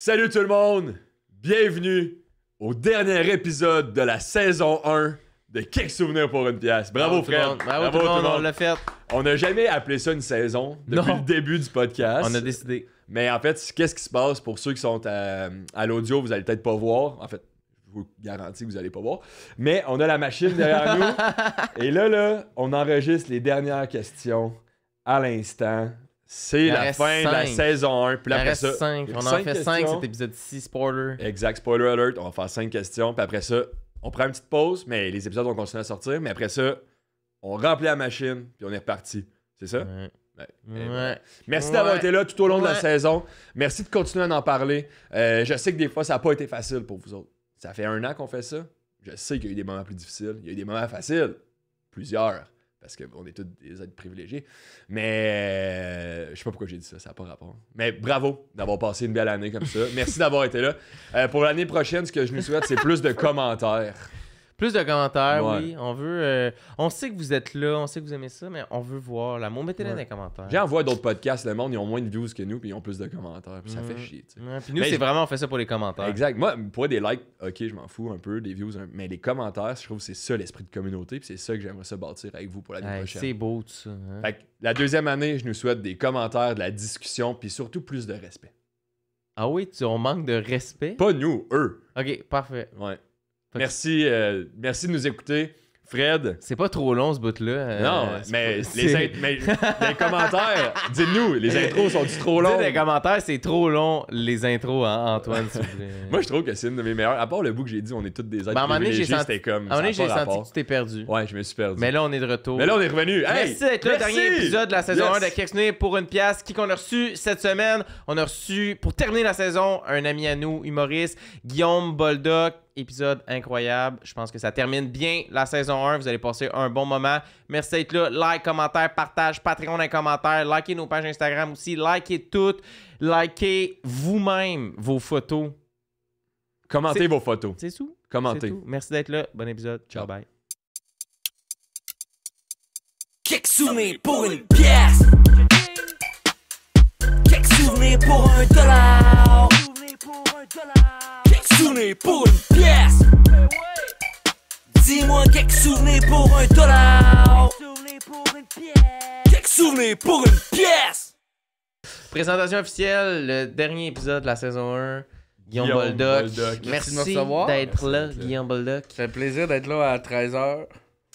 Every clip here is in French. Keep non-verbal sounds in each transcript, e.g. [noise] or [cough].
Salut tout le monde, bienvenue au dernier épisode de la saison 1 de Quelques souvenirs pour une pièce. Bravo, frère. on l'a On n'a jamais appelé ça une saison depuis le début du podcast. On a décidé. Mais en fait, qu'est-ce qui se passe pour ceux qui sont à, l'audio, vous allez peut-être pas voir. En fait, je vous garantis que vous allez pas voir. Mais on a la machine derrière nous. [laughs] Et là, là, on enregistre les dernières questions à l'instant. C'est la fin de la saison 1. Puis après ça, On en fait 5 cet épisode-ci, spoiler. Exact, spoiler alert. On va faire 5 questions. Puis après ça, on prend une petite pause, mais les épisodes vont continuer à sortir. Mais après ça, on remplit la machine, puis on est reparti. C'est ça? Ouais. Merci d'avoir été là tout au long de la saison. Merci de continuer à en parler. Euh, je sais que des fois, ça n'a pas été facile pour vous autres. Ça fait un an qu'on fait ça. Je sais qu'il y a eu des moments plus difficiles. Il y a eu des moments faciles. Plusieurs parce qu'on est tous des êtres privilégiés. Mais euh, je sais pas pourquoi j'ai dit ça, ça n'a pas rapport. Mais bravo d'avoir passé une belle année comme ça. Merci d'avoir été là. Euh, pour l'année prochaine, ce que je me souhaite, c'est plus de commentaires. Plus de commentaires, oui. On veut. Euh, on sait que vous êtes là, on sait que vous aimez ça, mais on veut voir l'amour. Mettez-le dans les commentaires. J'en vois d'autres podcasts, le monde, ils ont moins de views que nous, puis ils ont plus de commentaires. Puis ça fait mm. chier, tu sais. puis nous, c'est vraiment, on fait ça pour les commentaires. Exact. Moi, pour des likes, ok, je m'en fous un peu, des views, mais les commentaires, je trouve que c'est ça l'esprit de communauté, puis c'est ça que j'aimerais se bâtir avec vous pour la prochaine. C'est beau, tout ça. Hein. Fait que la deuxième année, je nous souhaite des commentaires, de la discussion, puis surtout plus de respect. Ah oui, tu, on manque de respect? Pas nous, eux. Ok, parfait. Ouais. Merci, euh, merci de nous écouter. Fred. C'est pas trop long ce bout-là. Euh, non, mais, les, commentaires, [laughs] dites-nous, les euh, intros sont du trop longs? les commentaires, c'est trop long, les intros, hein, Antoine, s'il vous plaît. Moi, je trouve que c'est une de mes meilleures. À part le bout que j'ai dit, on est tous des êtres ben, privilégiés, senti... c'était comme. À un moment donné, j'ai senti que tu t'es perdu. Ouais, je me suis perdu. Mais là, on est de retour. Mais là, on est revenu. merci d'être le dernier épisode de la saison 1 de Kexné pour une pièce. Qui qu'on a reçu cette semaine On a reçu, pour terminer la saison, un ami à nous, humoriste, Guillaume Boldock épisode incroyable. Je pense que ça termine bien la saison 1. Vous allez passer un bon moment. Merci d'être là. Like, commentaire, partage, Patreon un commentaire. Likez nos pages Instagram aussi. Likez toutes. Likez vous-même vos photos. Commentez vos photos. C'est tout. Commentez. Merci d'être là. Bon épisode. Ciao, bye. Kick souvenir pour une pièce. pour un dollar. pour un dollar souvenir pour une pièce. Dis-moi quelques souvenirs pour un dollar. Quelques souvenirs pour une pièce. Présentation officielle, le dernier épisode de la saison 1. Guillaume, Merci de me Merci, Merci d'être là, Guillaume Boldoc. Ça fait plaisir d'être là à 13h.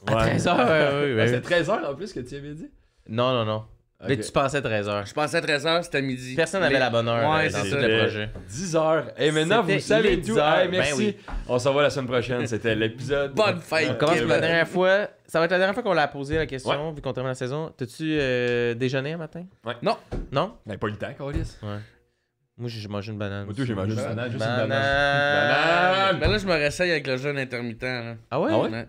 À 13h, oui. oui. Ben, c'est 13h en plus que tu avais dit? Non, non, non. Mais tu pensais 13h. Je pensais 13h, c'était midi. Personne n'avait la bonne heure euh, dans le projet. 10h. Et maintenant, vous savez tout. Ben merci. On se revoit la semaine prochaine. C'était l'épisode. Bonne fête. comment commence la dernière fois. Ça va être la dernière fois qu'on l'a posé la question, vu qu'on termine la saison. T'as-tu euh, déjeuné un matin? Ouais. Non. Non? Ben, pas le temps, Carlis. Moi, j'ai mangé une banane. Moi, j'ai mangé une banane. Juste une banane. Ben là, je me réessaye avec le jeûne intermittent. Ah ouais? Ah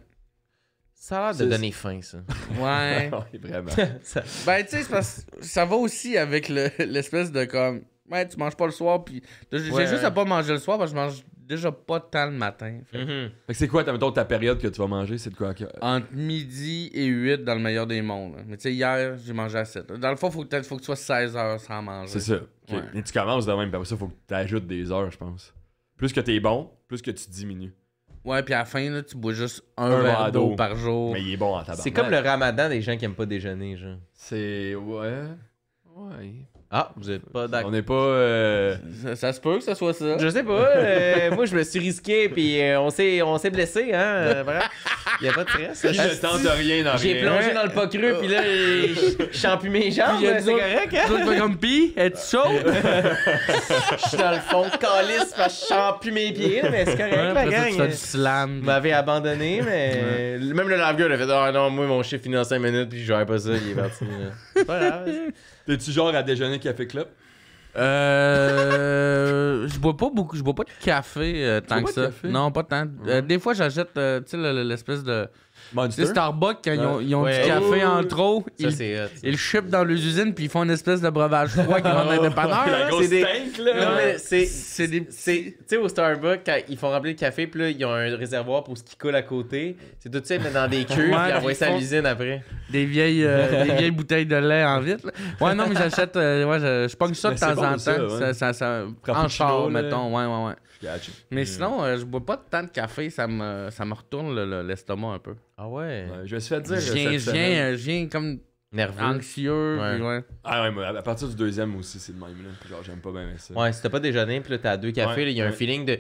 ça a l'air de donner faim, ça. [laughs] Ouais. [laughs] oui, vraiment. [laughs] Ben, tu sais, c'est parce que ça va aussi avec l'espèce de comme. Ouais, tu manges pas le soir, puis. J'ai juste à pas manger le soir parce que je mange déjà pas tant le matin. Fait, que mm-hmm. c'est quoi, mettons, ta période que tu vas manger C'est de quoi Entre midi et 8 dans le meilleur des mondes. Mais tu sais, hier, j'ai mangé à 7. Dans le fond, faut que, faut que tu sois 16 heures sans manger. C'est ça. Et tu commences de même, puis après ça, faut que tu ajoutes des heures, je pense. Plus que t'es bon, plus que tu diminues. Ouais, puis à la fin, là, tu bois juste un, verre d'eau par jour. Mais il est bon en tabac. C'est comme le ramadan des gens qui aiment pas déjeuner, genre. C'est. Ouais. Ouais. Ah, vous êtes pas d'accord. On est pas. Euh, ça, se peut que ce soit ça. Je sais pas. Euh, moi, je me suis risqué, puis euh, on s'est, on s'est blessé, hein. Il y a pas de stress. Je ne tente rien dans J'ai plongé dans le pas creux, puis là, je plus mes jambes. c'est correct, hein. pas comme pis, être chaud. Je suis dans le fond de calice, parce que je plus mes pieds, mais c'est correct, ouais, la gang. Ça, tu du slam. abandonné, mais. Même le lave-gueule a fait Ah non, moi, mon chiffre finit en 5 minutes, puis je pas ça, il est parti. C'est pas grave. T'es-tu genre à déjeuner café club? Euh, je bois pas beaucoup, je bois pas de café euh, tant que ça. Non, pas tant. Euh, des fois, j'achète, euh, tu sais, l'espèce de Monster? Starbucks, quand ils ont, du café en trop, ils, ils le chipent dans les usines puis ils font une espèce de breuvage froid qui [laughs] oh. des indépendant. C'est des c'est des Tu sais, au Starbucks, quand ils font remplir le café, puis là, ils ont un réservoir pour ce qui coule à côté. C'est tout ça, mettent dans des cuves, et [laughs] puis envoyer ça à l'usine après. Des vieilles, euh, [laughs] des vieilles bouteilles de lait en vitre. Ouais, non, mais j'achète. Euh, ouais, je, pogne ça de temps en temps. Ça, ça, en char, mettons. Ouais, ouais, ouais. Mais euh, sinon, euh, je bois pas tant de café, ça me, ça me retourne l'estomac un peu. Ah ouais? je me suis fait dire. Euh, je viens, comme nerveux. Anxieux. Ouais. Ah ouais, mais à partir du deuxième aussi, c'est le même. Là. Genre, j'aime pas bien ça. Ouais, si t'as pas déjeuné, puis là, t'as deux cafés, il y a un feeling de.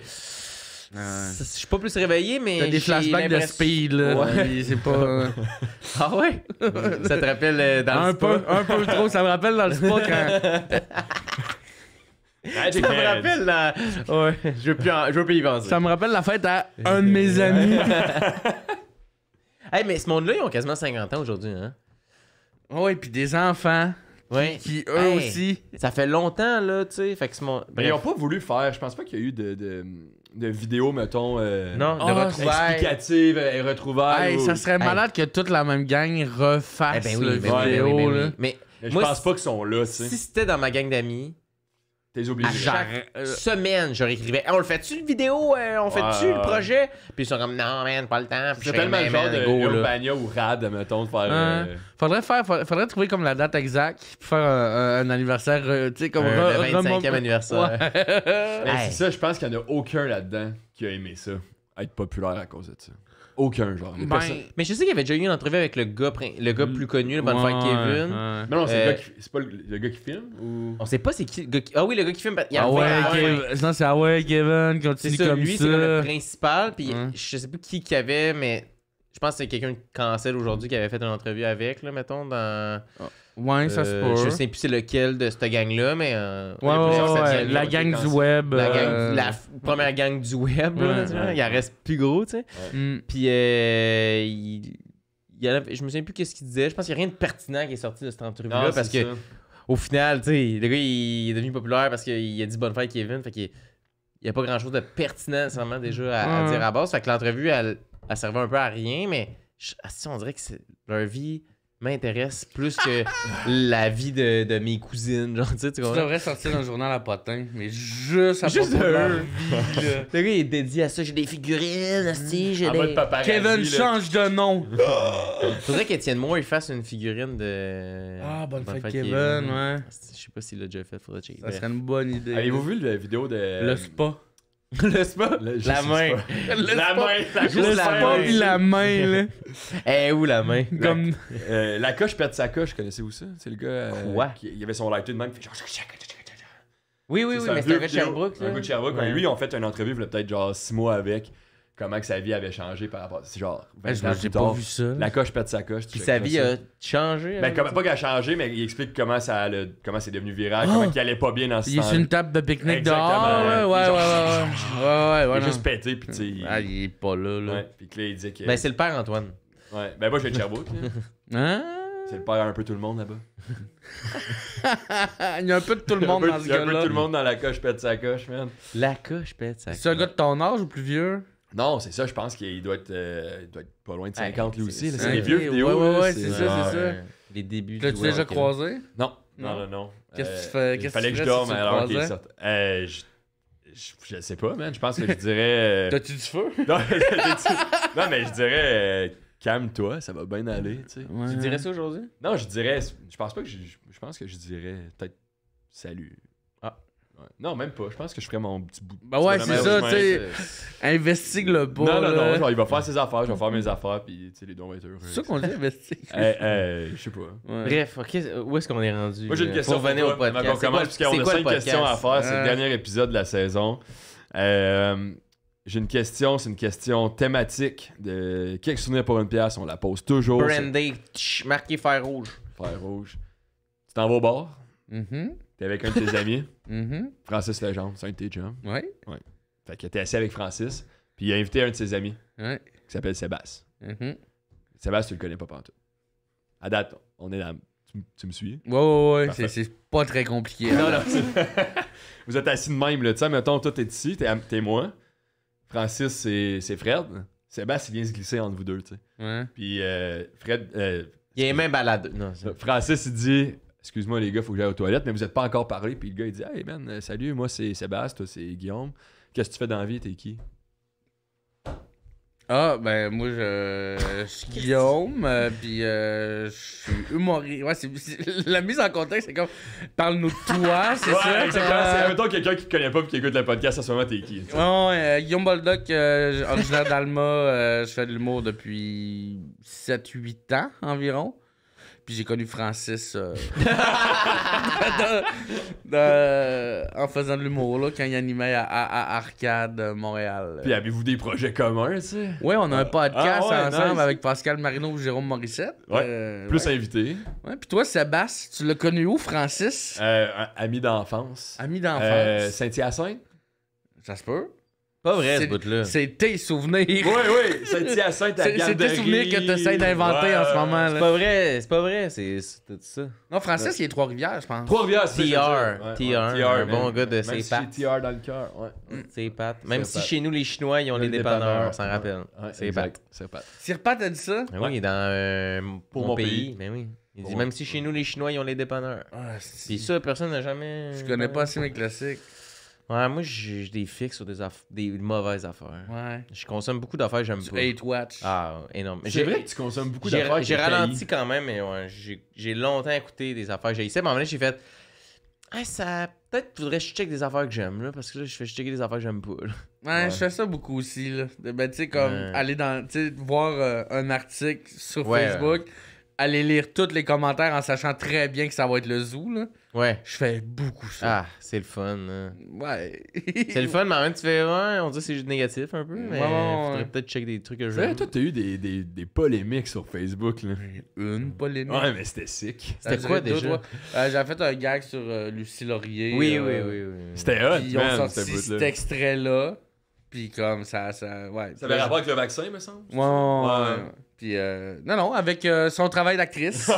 Ah je suis pas plus réveillé, mais. T'as des flashbacks de speed, là. [laughs] C'est pas. [laughs] ah ouais? ça te rappelle dans un le spa? Peu, un peu trop. Ça me rappelle dans le spa quand. [laughs] ça me rappelle la. Ouais, je veux plus, je y penser. Ça me rappelle la fête à un de mes amis. [laughs] hey, mais ce monde-là, ils ont quasiment 50 ans aujourd'hui, hein? Ah ouais, puis des enfants. Qui, eux aussi. Ça fait longtemps, là, tu sais. Fait que Mais ils ont pas voulu faire. Je pense pas qu'il y a eu de... de vidéos, mettons, euh, ah, explicatives et retrouvailles. Ça serait malade que toute la même gang refasse eh le vidéo. Mais, mais je pense pas qu'ils sont là. sais. Si c'était dans ma gang d'amis, T'es obligé. À chaque euh, semaine, je réécrivais. Ah, on le fait-tu le vidéo On euh, On fait-tu le projet Puis ils sont comme non, man, pas le temps. C'est tellement le genre de go, ou Rad, mettons, de faire. Euh, faudrait faire, faudrait, trouver comme la date exacte, pour faire un, anniversaire, tu sais, comme. Un, le 25e anniversaire. C'est ça, je pense qu'il n'y en a aucun là-dedans qui a aimé ça, être populaire à cause de ça aucun genre. Ben, mais je sais qu'il y avait déjà eu une entrevue avec le gars, le gars plus connu, le bonne ouais, Kevin. Mais non, c'est euh, pas le, gars qui filme On sait pas c'est qui. qui... Ah oui, le gars qui filme. Ben, il y ah, ouais, Kevin. c'est Ah ouais, Kevin, continue comme ça. c'est le principal, puis je sais pas qui qu'il y avait, mais je pense que c'est quelqu'un de cancel aujourd'hui qui avait fait une entrevue avec, là, mettons, dans. Ah. Ouais, ça se euh, Je sais plus c'est lequel de cette gang-là, mais. Euh, ouais, la gang du euh, web. La, première gang du web, il en reste plus gros, tu sais. Puis, je me souviens plus qu'est-ce qu'il disait. Je pense qu'il n'y a rien de pertinent qui est sorti de cette entrevue-là parce que. Au final, tu sais, le gars, il est devenu populaire parce qu'il a dit bonne fête Kevin, fait qu'il n'y a pas grand chose de pertinent, vraiment, déjà à, dire à base. Fait que l'entrevue, elle, servait un peu à rien, mais on dirait que c'est leur vie m'intéresse plus que [laughs] la vie de, de mes cousines. Genre, tu sais, tu devrais sortir le journal à potin, mais juste à juste de eux. [laughs] gars, il est dédié à ça. J'ai des figurines, aussi, mm. j'ai des... Kevin, change de nom! [laughs] Ah! Faudrait qu'Étienne Moore, il fasse une figurine de... Ah, bonne, fête, Kevin, ouais. Je sais pas s'il l'a déjà fait, faudrait checker. Ça serait une bonne idée. Avez-vous vu la vidéo de... Le spa. Le [laughs] spa? la main. Le la main. la main. la main, là. [laughs] Eh, où la main? Comme... La, euh, la coche perd sa coche, connaissez-vous ça? C'est le gars... Euh, Quoi? Qui, il avait son lighter de même, fait Oui, oui, oui, mais c'est un gars de Sherbrooke, Un gars de Sherbrooke. Lui, en fait, une entrevue, il peut-être genre six mois avec comment que sa vie avait changé par rapport à c'est genre j'ai pas vu ça. la coche pète sa coche puis sa vie a changé ben hein, pas qu'elle a changé mais il explique comment ça le, comment c'est devenu viral comment oh! qu'il allait pas bien dans ce il est sur une table de pique-nique dehors ouais ouais, ouais, ouais, ouais, il est juste pété puis tu il... Ah, il est pas là là puis là il dit que ben c'est le père Antoine ouais ben moi j'ai le Sherbrooke [laughs] hein c'est le père un peu tout le monde là-bas. [laughs] il y a un peu de tout le monde dans ce gars-là. Il y a un peu de tout le monde dans la coche pète sa coche, man. La coche pète sa coche. C'est un gars de ton âge ou plus vieux? Non, c'est ça, je pense qu'il doit, euh, doit, être pas loin de 50 lui aussi. C'est des vieux vidéos. Ouais, ouais, ouais c'est ça, c'est ça. Les débuts. L'as-tu déjà croisé Non, non, non. non. Qu'est-ce que tu euh, fais Il fallait que je dorme alors qu'il euh, Je sais pas, man. Je pense que je dirais. [laughs] T'as-tu du feu non, mais je dirais calme-toi, ça va bien aller. Tu, sais. tu dirais ça aujourd'hui? Non, je dirais. Je pense pas que je, je pense que je dirais peut-être salut. Non, même pas. Je pense que je ferais mon petit bout. Bah ouais, c'est ça, tu sais. Investigue le beau Non, non, non. il va faire ses affaires, je vais faire mes affaires, puis tu sais, les dons vont être heureux. C'est ça qu'on dit investigue [laughs] je sais pas. Bref, où est-ce qu'on est rendu Moi, j'ai une euh, question. Pour venir au podcast. On commence, parce a cinq questions à faire. C'est le dernier épisode de la saison. Euh, j'ai une question, c'est une question thématique de qu'on souvenirs pour une pièce, on la pose toujours. brandy marqué fer rouge. Fer rouge. Tu t'en vas au bord Mm mm-hmm. T'es avec un de tes amis. [laughs] Mm-hmm. Francis Legendre, c'est un de tes chums. Ouais. ouais. Fait que t'es assis avec Francis, puis il a invité un de ses amis. Qui s'appelle Sébastien. Mm-hmm. Sébastien, tu le connais pas partout. À date, on est dans. Tu, tu me suis? Ouais, ouais, ouais. C'est, pas très compliqué. non, non. [laughs] Vous êtes assis de même, là. Tu sais, mettons, toi, t'es ici, t'es, es moi. Francis, c'est, Fred. Sébastien, il vient se glisser entre vous deux, tu sais. Ouais. Puis euh, Fred. Euh, il est même balade. Francis, il dit excuse-moi les gars, faut que j'aille aux toilettes, mais vous n'êtes pas encore parlé. Puis le gars, il dit, hey man, euh, salut, moi c'est Sébastien, toi c'est Guillaume. Qu'est-ce que tu fais dans la vie, t'es qui? Ah, ben moi, je, suis Guillaume, euh, puis euh, je suis humoriste. Ouais, c'est, la mise en contexte, c'est comme parle-nous de toi, [laughs] c'est ouais, ça. C'est, quelqu'un qui te connaît pas puis qui écoute le podcast, en ce moment, t'es qui? Non, Guillaume Baldock, originaire d'Alma, je fais de l'humour depuis 7-8 ans environ. Puis j'ai connu Francis euh, [laughs] [laughs] en faisant de l'humour là, quand il animait à, Arcade euh, Montréal. Puis avez-vous des projets communs, tu sais? Oui, on a un podcast ah, ensemble avec Pascal Marino et Jérôme Morissette. Euh, plus invité. Ouais, puis toi, Sébastien, tu l'as connu où, Francis? ami d'enfance. Ami d'enfance. Saint-Hyacinthe? Ça se peut. Pas vrai, ce bout-là. C'est tes souvenirs. Oui, oui. C'est à [laughs] C'est tes souvenirs que tu essaies d'inventer en ce moment. C'est pas vrai. C'est pas vrai. C'est tout ça. Non, Francis, il est Trois-Rivières, je pense. Trois-Rivières, c'est TR. TR. Un bon gars de ses pattes. TR dans le cœur. C'est mm. pattes. Même si chez nous, les Chinois, ils ont les dépanneurs. On s'en rappelle. Ah, c'est pattes. C'est Pat a dit ça? Oui, il est dans mon pays. Mais oui. Il dit même si chez nous, les Chinois, ils ont les dépanneurs. Puis ça, personne n'a jamais. Je connais pas assez mes classiques. Ouais, moi, j'ai des fixes sur des, des mauvaises affaires. Ouais. Je consomme beaucoup d'affaires, j'aime pas. Hate Watch. Ah, énorme. C'est vrai que tu consommes beaucoup d'affaires. J'ai ralenti quand même, mais ouais, j'ai longtemps écouté des affaires. J'ai essayé, mais en vrai, j'ai fait. Ah, ça. Peut-être voudrais que je check des affaires que j'aime, là. Parce que là, je fais checker des affaires que j'aime pas, Ouais, je fais ça beaucoup aussi, là. Ben, tu sais, comme aller dans. Tu sais, voir euh, un article sur Facebook, aller lire tous les commentaires en sachant très bien que ça va être le zoo, là. Ouais. Je fais beaucoup ça. Ah, c'est le fun. Hein. Ouais. C'est le fun, mais en même temps, tu fais, rien, on dit que c'est juste négatif un peu, mais faudrait peut-être checker des trucs que je. Toi, t'as eu des, des, des polémiques sur Facebook, là. Une polémique. Ouais, mais c'était sick. C'était ah, quoi, déjà? Euh, j'avais fait un gag sur euh, Lucie Laurier. Euh, oui, oui, oui, oui. C'était hot, Ils ont cet extrait-là. Puis comme ça, ça. Ouais. Ça avait rapport avec le vaccin, me semble. ouais. ouais. Puis, euh, non, non, avec euh, son travail d'actrice.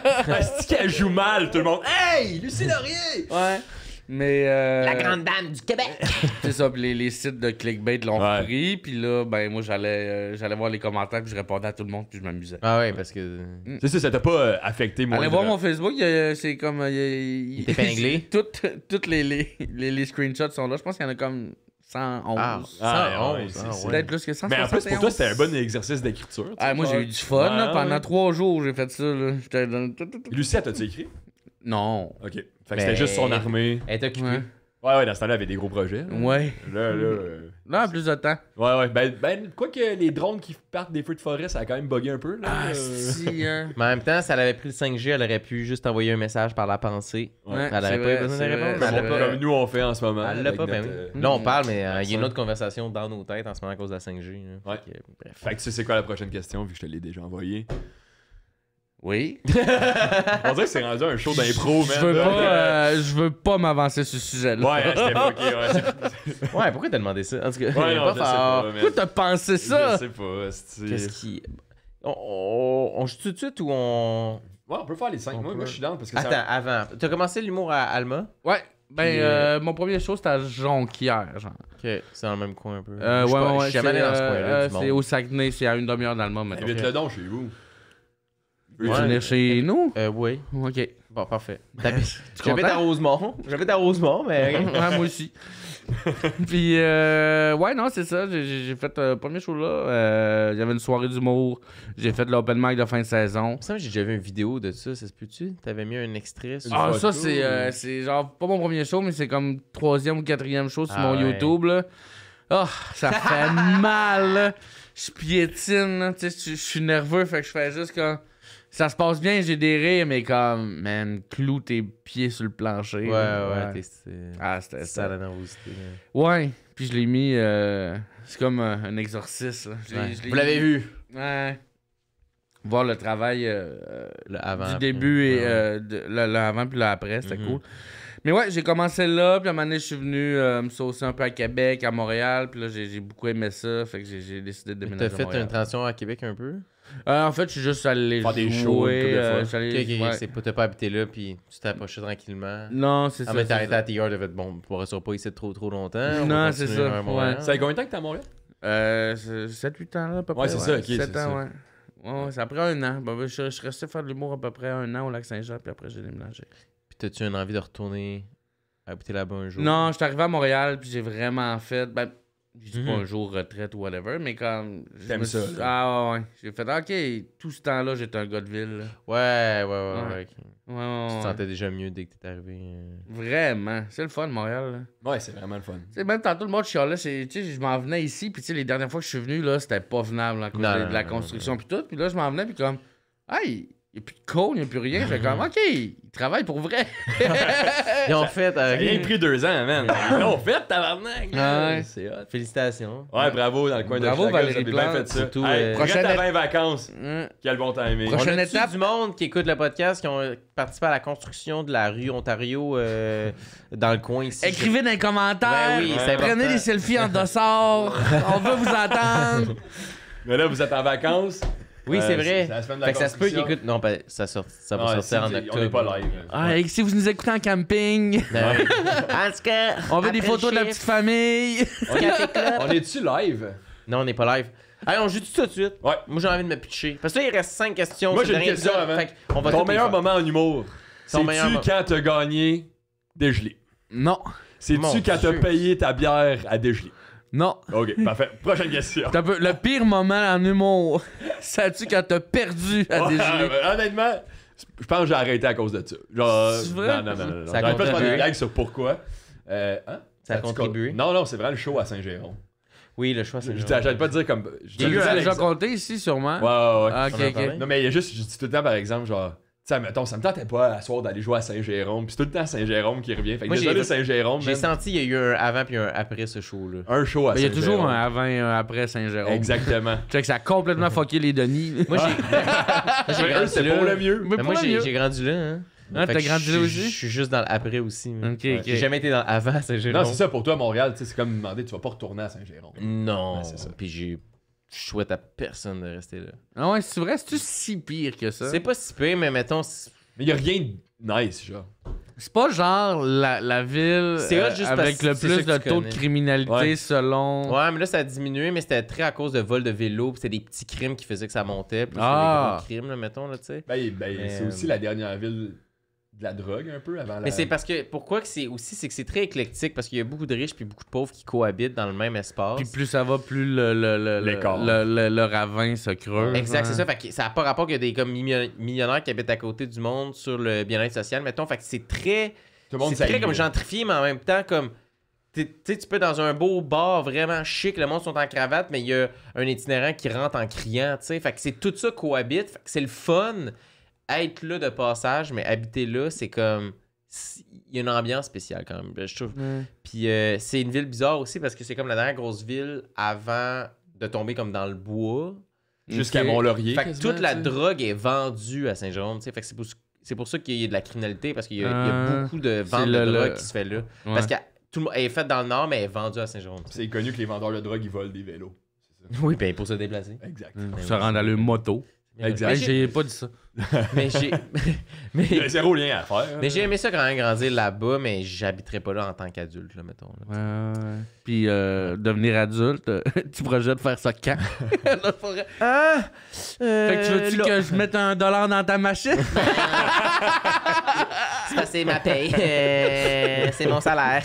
[laughs] qu'elle joue mal, tout le monde? Hey, Lucie Laurier! ouais. Mais. Euh, La grande dame du Québec! [laughs] c'est ça, puis les, sites de clickbait l'ont pris. Puis là, ben, moi, j'allais j'allais voir les commentaires, puis je répondais à tout le monde, puis je m'amusais. Ah ouais, parce que. Mm. C'est ça, ça t'a pas affecté, moi. Allez voir mon Facebook, c'est comme. Il, [laughs] est épinglé. Toutes, toutes les, les screenshots sont là. Je pense qu'il y en a comme 111. Ah, 111, ah, ouais, ah, c'est peut-être plus que 111. Mais en plus, pour toi, c'était un bon exercice d'écriture. Ah, moi, j'ai eu du fun. pendant trois jours, j'ai fait ça. Là. Lucie, t'as-tu écrit? Non. OK. Fait que ben, c'était juste son armée. Elle était occupée. Ouais, ouais, dans ce temps-là, il y avait des gros projets. Ouais. Là, là. Euh, plus de temps. Ouais, ouais. Ben, ben quoi que les drones qui partent des feux de forêt, ça a quand même bugué un peu. ah, si, euh, hein. Mais en même temps, si elle avait pris le 5G, elle aurait pu juste envoyer un message par la pensée. elle aurait pas eu besoin de réponse. Comme, nous, on fait en ce moment. Elle l'a pas, oui. Euh, là, on mm. parle, mais il y a une autre conversation dans nos têtes en ce moment à cause de la 5G. Ouais. Fait que, tu sais, c'est quoi la prochaine question, vu que je te l'ai déjà envoyée? Oui. On dirait que c'est rendu un show d'impro, mais. Je veux, pas, euh, je veux pas m'avancer sur ce sujet-là. Ouais, c'était ok, ouais. [laughs] ouais, pourquoi t'as demandé ça? ouais, non, pas mais... pourquoi t'as pensé ça? Je sais pas, c'est... Qu'est-ce qui... On, joue tout de suite ou on... Ouais, on peut faire les cinq. moi, je suis dans. parce que Attends, avant. T'as commencé l'humour à Alma? Ouais. Ben, euh, euh, mon premier show, c'était à Jonquière, genre. Ok, c'est dans le même coin un peu. ouais, ouais, Je suis allé dans ce coin-là. c'est au Saguenay, c'est à une demi-heure d'Alma maintenant. Invite-le donc chez vous veux venir chez euh, nous? Euh, oui. OK. Bon, parfait. [laughs] J'habite à Rosemont. J'avais à Rosemont, mais. [laughs] ouais, moi aussi. [laughs] Puis, euh, ouais, non, c'est ça. J'ai fait le euh, premier show là. J'avais une soirée d'humour. J'ai fait l'open mic de fin de saison. Ça, j'ai déjà vu une vidéo de ça. Ça se peut-tu? T'avais mis un extrait sur Ah, ça, c'est genre pas mon premier show, mais c'est comme troisième ou quatrième show sur ah, mon YouTube. Là. Oh, ça fait mal. Je piétine. Tu sais Je suis nerveux, fait que je fais juste quand ça se passe bien, j'ai des rires, mais comme, man, clou tes pieds sur le plancher. Ouais, ouais, ouais. Ah, c'était ça. la nervosité. Ouais, puis je l'ai mis. Euh, c'est comme euh, un exorcisme. Vous l'avez vu? Ouais. Voir le travail euh, avant, du début et le, avant puis le après, c'était mhm. cool. Mais ouais, j'ai commencé là, puis à un moment donné, je suis venu me saucer un peu à Québec, à Montréal, puis là, j'ai beaucoup aimé ça, fait que j'ai décidé de déménager. T'as fait une transition à Québec un peu euh, en fait, je suis juste allé Faire des shows euh, fois. Ok, c'est pas- t'as pas habité là, puis tu t'es approché tranquillement. Non, c'est Ah, ça. mais tu t'as arrêté ça. à Tigard, devait être bon, pour restera pas ici trop trop longtemps. Non, c'est ça, ouais Ça fait combien de temps que t'es à Montréal? Euh, 7-8 ans, là, à peu Ouais, près. c'est ça, ok, c'est ans, ça. ouais. Ouais, ça prend un an. Ben, je, suis resté faire de l'humour à peu près un an au lac Saint-Jean, puis après j'ai déménagé. Puis t'as-tu une envie de retourner habiter là-bas un jour? Non, je suis arrivé à Montréal, puis j'ai vraiment fait. Ben, je dis pas mhm. un jour retraite ou whatever, mais comme. T'aimes ça. Ah ouais, J'ai fait, ah, ok, tout ce temps-là, j'étais un gars de ville. Ouais, ouais, ouais. ouais. tu te sentais déjà mieux dès que t'es arrivé. Euh? Vraiment. C'est le fun, Montréal. Ouais, c'est vraiment le fun. c'est même tantôt, le monde, je suis je m'en venais ici, puis les dernières fois que je suis venu, là, c'était pas venable à cause de, la construction, puis tout. Puis là, je m'en venais, puis comme, hey, il n'y a plus de cône, il a plus rien. J'étais comme, [laughs] ok, travaille pour vrai. [laughs] Ils ont fait. Euh, ça a rien pris deux ans, man. Ils ont fait, tabarnak. Ah ouais. C'est hot. Félicitations. Ouais, bravo dans le coin bravo, de Bravo, Valérie Plante. Bien fait ça. Surtout, euh, étape. vacances. Mm. Quel bon timing. Prochaine On du monde qui écoute le podcast, qui ont euh, participé à la construction de la rue Ontario dans le coin ici. Écrivez dans les commentaires. Ben Prenez des selfies en dossard. [laughs] On veut vous entendre. Mais là, vous êtes en vacances. Oui, c'est euh, vrai. ça se peut qu'ils écoutent. Non, ça, ça va sortir en octobre. On n'est pas live. Ah, si vous nous écoutez en camping. [laughs] Ben [laughs] en tout on veut des photos de la petite famille. [laughs] On est-tu live? Non, on n'est pas live. Allez, on joue tout de suite. Ouais. Moi, j'ai envie de me pitcher. Parce que là, il reste 5 questions. Moi, j'ai une question avant. Ton meilleur moment en humour. C'est-tu quand t'as gagné dégelé? Non. C'est-tu quand t'as payé ta bière à dégeler? Non. OK, parfait. Prochaine question. le pire moment en humour, sais-tu quand t'as perdu à des jeux. Honnêtement, je pense que j'ai arrêté à cause de ça. Genre, veux Non, non, non, non. non. Ça faire des blagues sur pourquoi. Euh, hein? Ça a contribué. Non, non, c'est vraiment le show à saint jérôme Oui, le à c'est. Je J'arrête pas de dire comme. Tu déjà compté ici, sûrement. Ouais, ouais, ouais. Ah, ok, ok. Non, mais il y a juste, je dis tout le temps, par exemple, genre, mettons, ça me tentait pas à soir d'aller jouer à Saint-Jérôme. Puis tout le temps Saint-Jérôme qui revient. Fait que Moi, désolé, Saint-Jérôme. J'ai senti qu'il y a eu un avant puis un après ce show-là. Un show à Saint-Jérôme Il y a toujours un avant et un après Saint-Jérôme. Exactement. Tu sais que ça a complètement [laughs] fucké les Denis. Moi, j'ai. Ah. [laughs] j'ai grandi c'est pour le mieux. moi, j'ai grandi là. Hein. Ah, t'as grandi là aussi? Je suis juste dans l'après aussi. J'ai jamais été dans avant saint Saint-Jérôme Non, c'est ça, pour toi, Montréal, tu sais, c'est comme demander, tu vas pas retourner à Saint-Jérôme. Non, c'est ça. puis j'ai je souhaite à personne de rester là. Ah ouais, c'est vrai, c'est-tu si pire que ça? C'est pas si pire, mais mettons. Mais y a rien de nice, genre. C'est pas genre la, ville euh, avec le plus de taux de criminalité selon. Ouais, mais là ça a diminué, mais c'était très à cause de vol de vélo, puis c'était des petits crimes qui faisaient que ça montait, puis ah. des gros crimes, là, mettons, là, tu sais. Ben, ben c'est aussi euh, la dernière ville de la drogue un peu avant la... Mais c'est parce que pourquoi que c'est aussi c'est que c'est très éclectique parce qu'il y a beaucoup de riches puis beaucoup de pauvres qui cohabitent dans le même espace. Puis plus ça va plus le le ravin se creuse. Exact, c'est hein. ça fait que ça n'a pas rapport qu'il y a des comme millionnaires qui habitent à côté du monde sur le bien-être social mettons fait que c'est très c'est très comme gentrifié mais en même temps comme tu sais, tu peux dans un beau bar vraiment chic, le monde sont en cravate, mais il y a un itinérant qui rentre en criant, tu sais. Fait que c'est tout ça cohabite, fait que c'est le fun, être là de passage, mais habiter là, c'est comme. Il y a une ambiance spéciale quand même, je trouve. Puis euh, c'est une ville bizarre aussi parce que c'est comme la dernière grosse ville avant de tomber comme dans le bois. Jusqu'à Mont-Laurier. Fait que toute la drogue est vendue à Saint-Jérôme. c'est pour, ça qu'il y a de la criminalité parce qu'il y, a ah. beaucoup de ventes de drogue qui se fait là. Parce qu'elle est faite dans le nord, mais elle est vendue à Saint-Jérôme. C'est connu que les vendeurs de drogue, ils volent des vélos. Oui, ben pour se déplacer. Exact. Hmm. Ben pour se rendre à leur moto. Exact. J'ai pas dit ça. [laughs] mais j'ai. [laughs] mais... lien à faire. Mais j'ai aimé ça quand même grandir là-bas, mais j'habiterai pas là en tant qu'adulte, là, mettons. Là. Puis euh, devenir adulte, [laughs] tu projettes faire ça quand Ah euh, Fait que tu veux-tu que je mette un dollar dans ta machine Ça C'est ma paye. Euh, c'est mon salaire.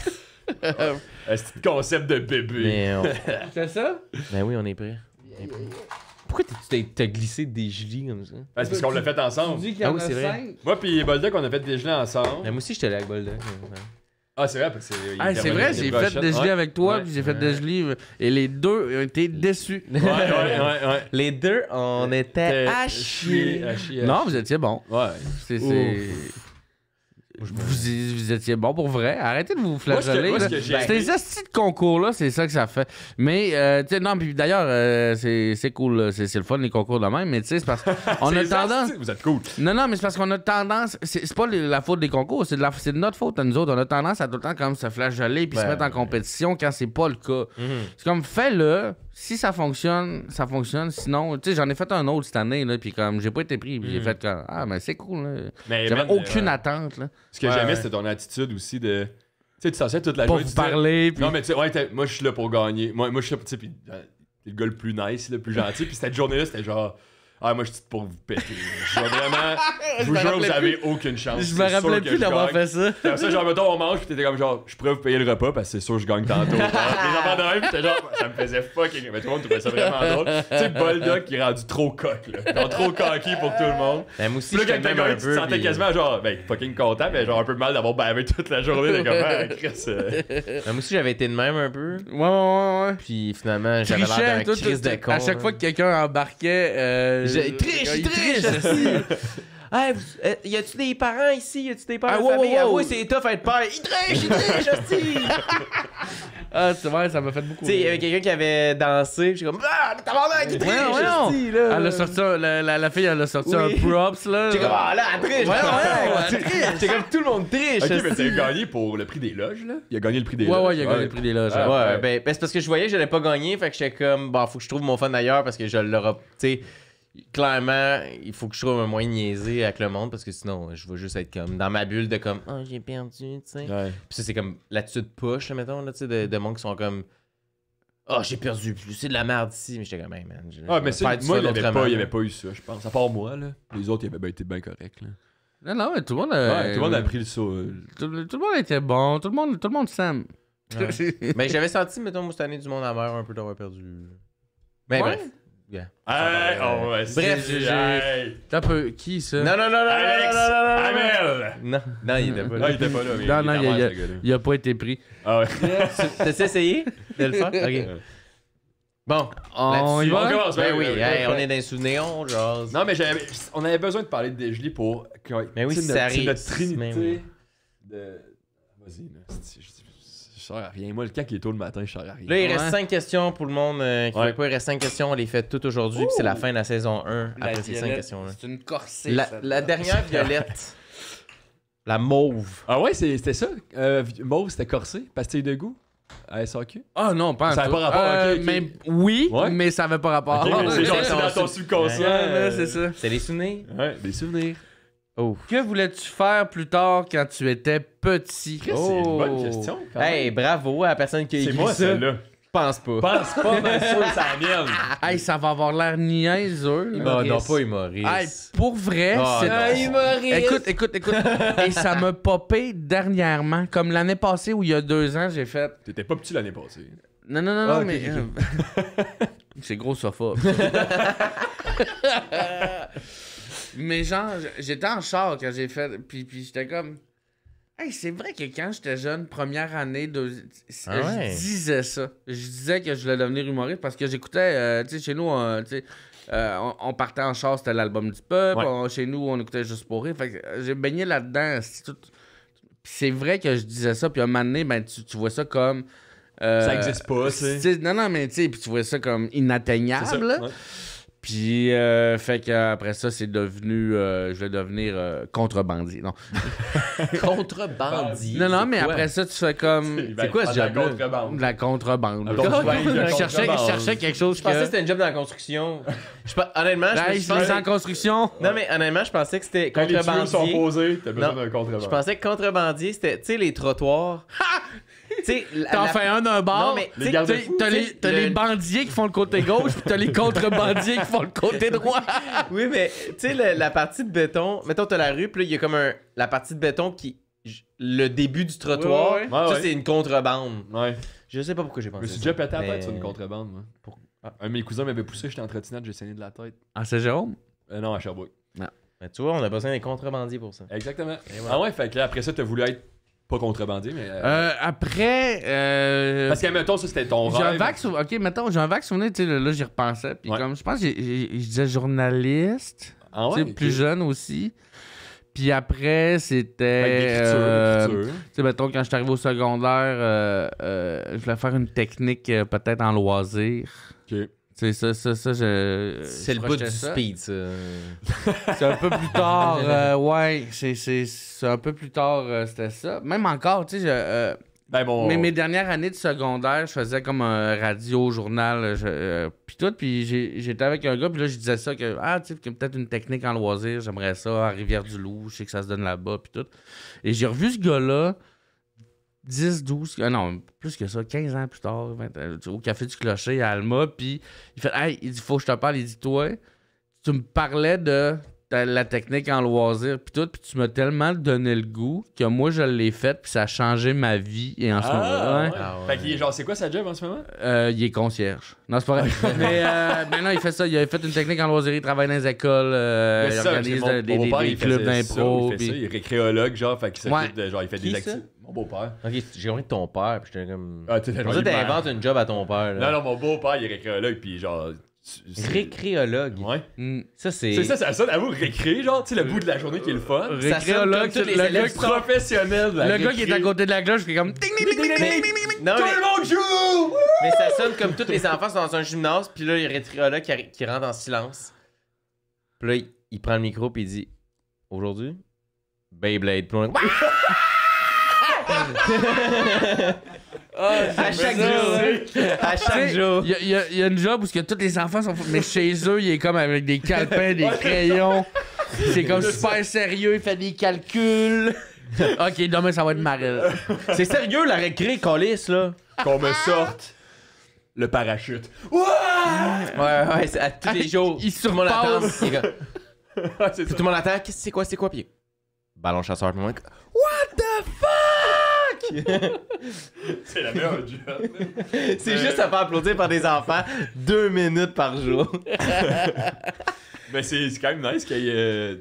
C'est le concept de bébé. C'est ça Ben oui, on est prêts On est prêt. Pourquoi t'as, glissé des gelis comme ça? Ah, parce qu'on l'a fait ensemble. Ah oui, c'est vrai. Moi puis Boldeck, on a fait des gelées ensemble. Mais ben, moi aussi, j'étais allé avec Boldeck. Ah, c'est vrai, parce que c'est. Ah, c'est vrai, j'ai fait des gelées avec toi, puis j'ai fait des gelis. Euh, et les deux ont été déçus. Ouais, ouais, ouais. ouais, Les deux, on euh, était à chier. Non, vous étiez bon. Ouais. c'est- vous, étiez bon pour vrai. Arrêtez de vous flageoler. Ces astuces de concours-là, c'est ça que ça fait. Mais, euh, tu sais, non, d'ailleurs, euh, c'est cool. C'est le fun, les concours de même. Mais, tu sais, c'est parce [laughs] qu'on a tendance. Vous êtes cool. Non, non, mais c'est parce qu'on a tendance. C'est pas la faute des concours, c'est de, de, notre faute à nous autres. On a tendance à tout le temps, comme, se flageoler puis se ben, mettre en ben. compétition quand c'est pas le cas. Mhm. C'est comme, fais-le si ça fonctionne, ça fonctionne. Sinon, tu sais, j'en ai fait un autre cette année, là, puis comme, j'ai pas été pris, j'ai mm. fait comme, ah, mais c'est cool, là. J'avais aucune euh, attente, là. Ce que j'aimais, c'était ton attitude aussi de. Tu sais, tu sais toute la journée. vous parler, Non, mais tu sais, ouais, moi, je suis là pour gagner. Moi, moi je suis là, tu sais, puis. Euh, t'es le gars le plus nice, le plus gentil. puis cette journée-là, c'était genre. Ah, moi, je suis pour vous péter. Je vraiment. [laughs] je vous jure, vous avez aucune chance. Je me rappelais plus d'avoir fait ça. Comme ça, genre, mettons, on mange, puis t'étais comme genre, je pourrais vous payer le repas parce que c'est sûr, je gagne tantôt. Les [laughs] ah, enfants de même, t'étais genre, ça me faisait fucking. Mais tout le monde trouvait ça vraiment drôle. Tu sais, Boldoc qui est rendu trop coq, là. trop coquille pour tout le monde. Ben, aussi, un tu sentais quasiment genre, ben, fucking content, mais genre, un peu mal d'avoir bavé toute la journée. les gars. Mais aussi, j'avais été de même un peu. Ouais, ouais, ouais. Puis finalement, j'avais l'air d'un crise de con. À chaque fois que quelqu'un embarquait, euh, euh, il triche, il triche, [laughs] Hey, eh, y a-tu des parents ici? Y a-tu des parents ah, Ah, oui, c'est tough être père. Il triche, il triche, aussi. [laughs] ah, c'est vrai, ça m'a fait beaucoup. Tu sais, il y avait quelqu'un qui avait dansé, j'ai comme, ah, t'as vraiment triche, aussi là. Elle a sorti, la, fille, elle a sorti un props, là. J'ai comme, ah, là, elle triche. Ouais, ouais, comme, tout le monde triche. Ok, mais t'as gagné pour le prix des loges, là? Il a gagné le prix des ouais, loges. Ouais, il a gagné le prix des loges. Ah, ouais, ben, ben, c'est parce que je voyais que j'allais pas gagner, fait que j'étais comme, bah, faut que je trouve mon fun ailleurs parce que je l'aurai, tu clairement, il faut que je trouve un moyen de niaiser avec le monde parce que sinon, je vais juste être comme dans ma bulle de comme, oh, j'ai perdu, tu sais. Puis ça, c'est comme l'attitude push, là, mettons, là, tu sais, de, de monde qui sont comme, oh, j'ai perdu plus, c'est de la merde ici. Mais j'étais comme, hey, man. ah, mais c'est, moi, il n'y avait, pas eu ça, je pense. À part moi, là. Les autres, ils avaient été bien corrects, là. Non, non, mais tout le monde a. Euh, ouais, tout le monde a pris le saut. Euh. Tout, le monde était bon, tout le monde, tout le monde s'aime. [laughs] mais j'avais senti, mettons, cette année, du monde à un peu d'avoir perdu. Mais bref. Bref, j'ai- peu. Qui ça? Non, non, non, non, Alex non, non, non, non, non, il était pas là. Non, il pas il a, pas été pris. Ah ouais. [laughs] tas essayé Bon, On y va? commence, ben, ben, ben oui, on est dans le souvenir, Non, mais on avait besoin de parler de Julie pour. Mais ben oui, c'est notre, trinité de. Vas-y, je sers à rien. Moi, le cas qui est tôt le matin, je suis arrivé. Là, il reste cinq questions pour le monde euh, qui ouais. pas. Il reste cinq questions. On les fait toutes aujourd'hui. Puis c'est la fin de la saison 1 après ces 5 questions C'est une corsée. La, la dernière violette. la mauve. Ah ouais, c'était ça. Euh, mauve, c'était corsé. Pastille de goût. À Ah non, pas Ça n'avait pas rapport. Euh, mais, oui, mais ça n'avait pas rapport. à ah, c'est c'est dans ton subconscient. Ouais, c'est ça. C'est les souvenirs. Ouais, des souvenirs. Que voulais-tu faire plus tard quand tu étais petit? C'est une bonne oh. question. Quand Hey, bravo à la personne qui a écrit moi, ça. là Pense pas. Pense pas, mais [laughs] ça vient. Hey, ça va avoir l'air niaiseux. Non, non, pas humoriste. pour vrai, ah, c'est. Ah, humoriste. Écoute, écoute, écoute. [laughs] Et ça m'a popé dernièrement. Comme l'année passée ou il y a deux ans, j'ai fait. T'étais pas petit l'année passée. Non, non, non, non, ah, mais. Euh, [laughs] c'est gros sofa. Mais genre, j'étais en char quand j'ai fait. Puis, puis j'étais comme. Hey, c'est vrai que quand j'étais jeune, première année, je ah disais ça. Je disais que je voulais devenir humoriste parce que j'écoutais, euh, tu sais, chez nous, euh, on, partait en char, c'était l'album du peuple. chez nous, on écoutait juste pour rire. Fait que euh, j'ai baigné là-dedans. C'est vrai que je disais ça. Puis un moment donné, ben, tu, vois ça comme. ça existe pas, c'est. Non, non, mais tu sais, puis tu vois ça comme inatteignable. Puis, euh, fait qu'après ça, c'est devenu. Euh, je vais devenir euh, contrebandier. Non. [laughs] contrebandier. Non, non, mais après ça, tu fais comme. C'est ben, quoi ce job La contrebande. Ah, la contrebande. Je cherchais, cherchais quelque chose. Je que... pensais que c'était un job dans la construction. je, honnêtement, je, pensais. en construction. Non, mais honnêtement, je pensais que c'était contrebandier. t'as besoin d'un contrebandier. Je pensais que contrebandier, c'était. Tu sais, les trottoirs. Ha! T'en fais un d'un bord. T'as les, les, bandiers qui font le côté gauche, puis t'as les contrebandiers qui font le côté [laughs] droit. oui, mais tu sais, la, partie de béton, mettons, t'as la rue, puis là, il y a comme un, la partie de béton qui. Le début du trottoir, ça, c'est une contrebande. Ouais. Je sais pas pourquoi j'ai pensé. Je me suis déjà pété la sur une contrebande. Ah, un de mes cousins m'avait poussé, j'étais en trottinette, j'ai saigné de la tête. À ah, Saint-Jérôme euh, Non, à Sherbrooke. Non. Ah. Mais tu vois, on a besoin des contrebandiers pour ça. Exactement. Ah ouais, fait que là, après ça, t'as voulu être pas contrebandier, mais. euh, euh après. Euh, Parce que, mettons, ça, c'était ton j'ai un Ok, mettons, j'ai un vague souvenir, tu sais, là, j'y repensais. Puis comme, je pense, que je disais journaliste. Ah ouais, tu sais, plus jeune aussi. Puis après, c'était. Euh, tu sais, mettons, quand je suis arrivé au secondaire, euh, fallait je voulais faire une technique peut-être en loisir. Ok. C'est ça, ça, ça, je. C'est le bout du speed, ça. [laughs] c'est un peu plus tard, euh, ouais. C'est un peu plus tard, euh, c'était ça. Même encore, tu sais, euh, ben, mes, dernières années de secondaire, je faisais comme un radio, journal, puis tout. Puis j'étais avec un gars, puis là, je disais ça, que, ah, tu sais, peut-être une technique en loisir, j'aimerais ça, à Rivière-du-Loup, je sais que ça se donne là-bas, puis tout. Et j'ai revu ce gars-là 10, 12, ah non, plus que ça, 15 ans plus tard, euh, au Café du Clocher à Alma, puis il fait Hey, il dit, faut que je te parle, il dit, toi, tu me parlais de la technique en loisir puis tout puis tu m'as tellement donné le goût que moi je l'ai faite, puis ça a changé ma vie et en ce ah, moment ah, fait qu'il genre c'est quoi sa job en ce moment euh, il est concierge non c'est pas vrai [laughs] mais euh, non il fait ça il a fait une technique en loisir il travaille dans les écoles euh, il organise des, mon des, il clubs d'impro il, il est récréologue, genre fait qu'il s'occupe de, genre il fait des actifs. mon beau-père. Ok, j'ai envie de ton père, puis j'étais comme. Ah, t'es ça, t'inventes une job à ton père. Non, non, mon beau-père, il est récréologue, puis genre, Récréologue. Ouais. Hmm. Ça, c'est. ça, ça sonne à vous, récré, genre, tu sais, le bout de la journée qui est le fun. Euh, récréologue, le gars- professionnel, Le gars qui est à côté de la cloche, qui est comme. Non, Tout mais, le monde joue! mais ça sonne comme tous les enfants sont dans un gymnase, puis là, il y a qui, qui rentre en silence. Puis là, il, prend le micro, puis il dit Aujourd'hui, Beyblade. [laughs] Oh, à chaque jour. À chaque jour. Il y, a une job où que tous les enfants sont. Mais chez eux, il est comme avec des calepins, des crayons. C'est comme super sérieux, il fait des calculs. ok, demain, ça va être marrant. C'est sérieux la récré, Colis, là. Qu'on me sorte le parachute. Ouais, ouais, c'est à tous les ah, jours. Il tout le monde [laughs] Tout le monde attend. c'est quoi, c'est quoi? pied? ballon chasseur. What the fuck? [laughs] C'est la meilleure job. C'est juste à faire applaudir par des enfants deux minutes par jour. Mais [laughs] ben, c'est quand même nice qu'il ait, euh,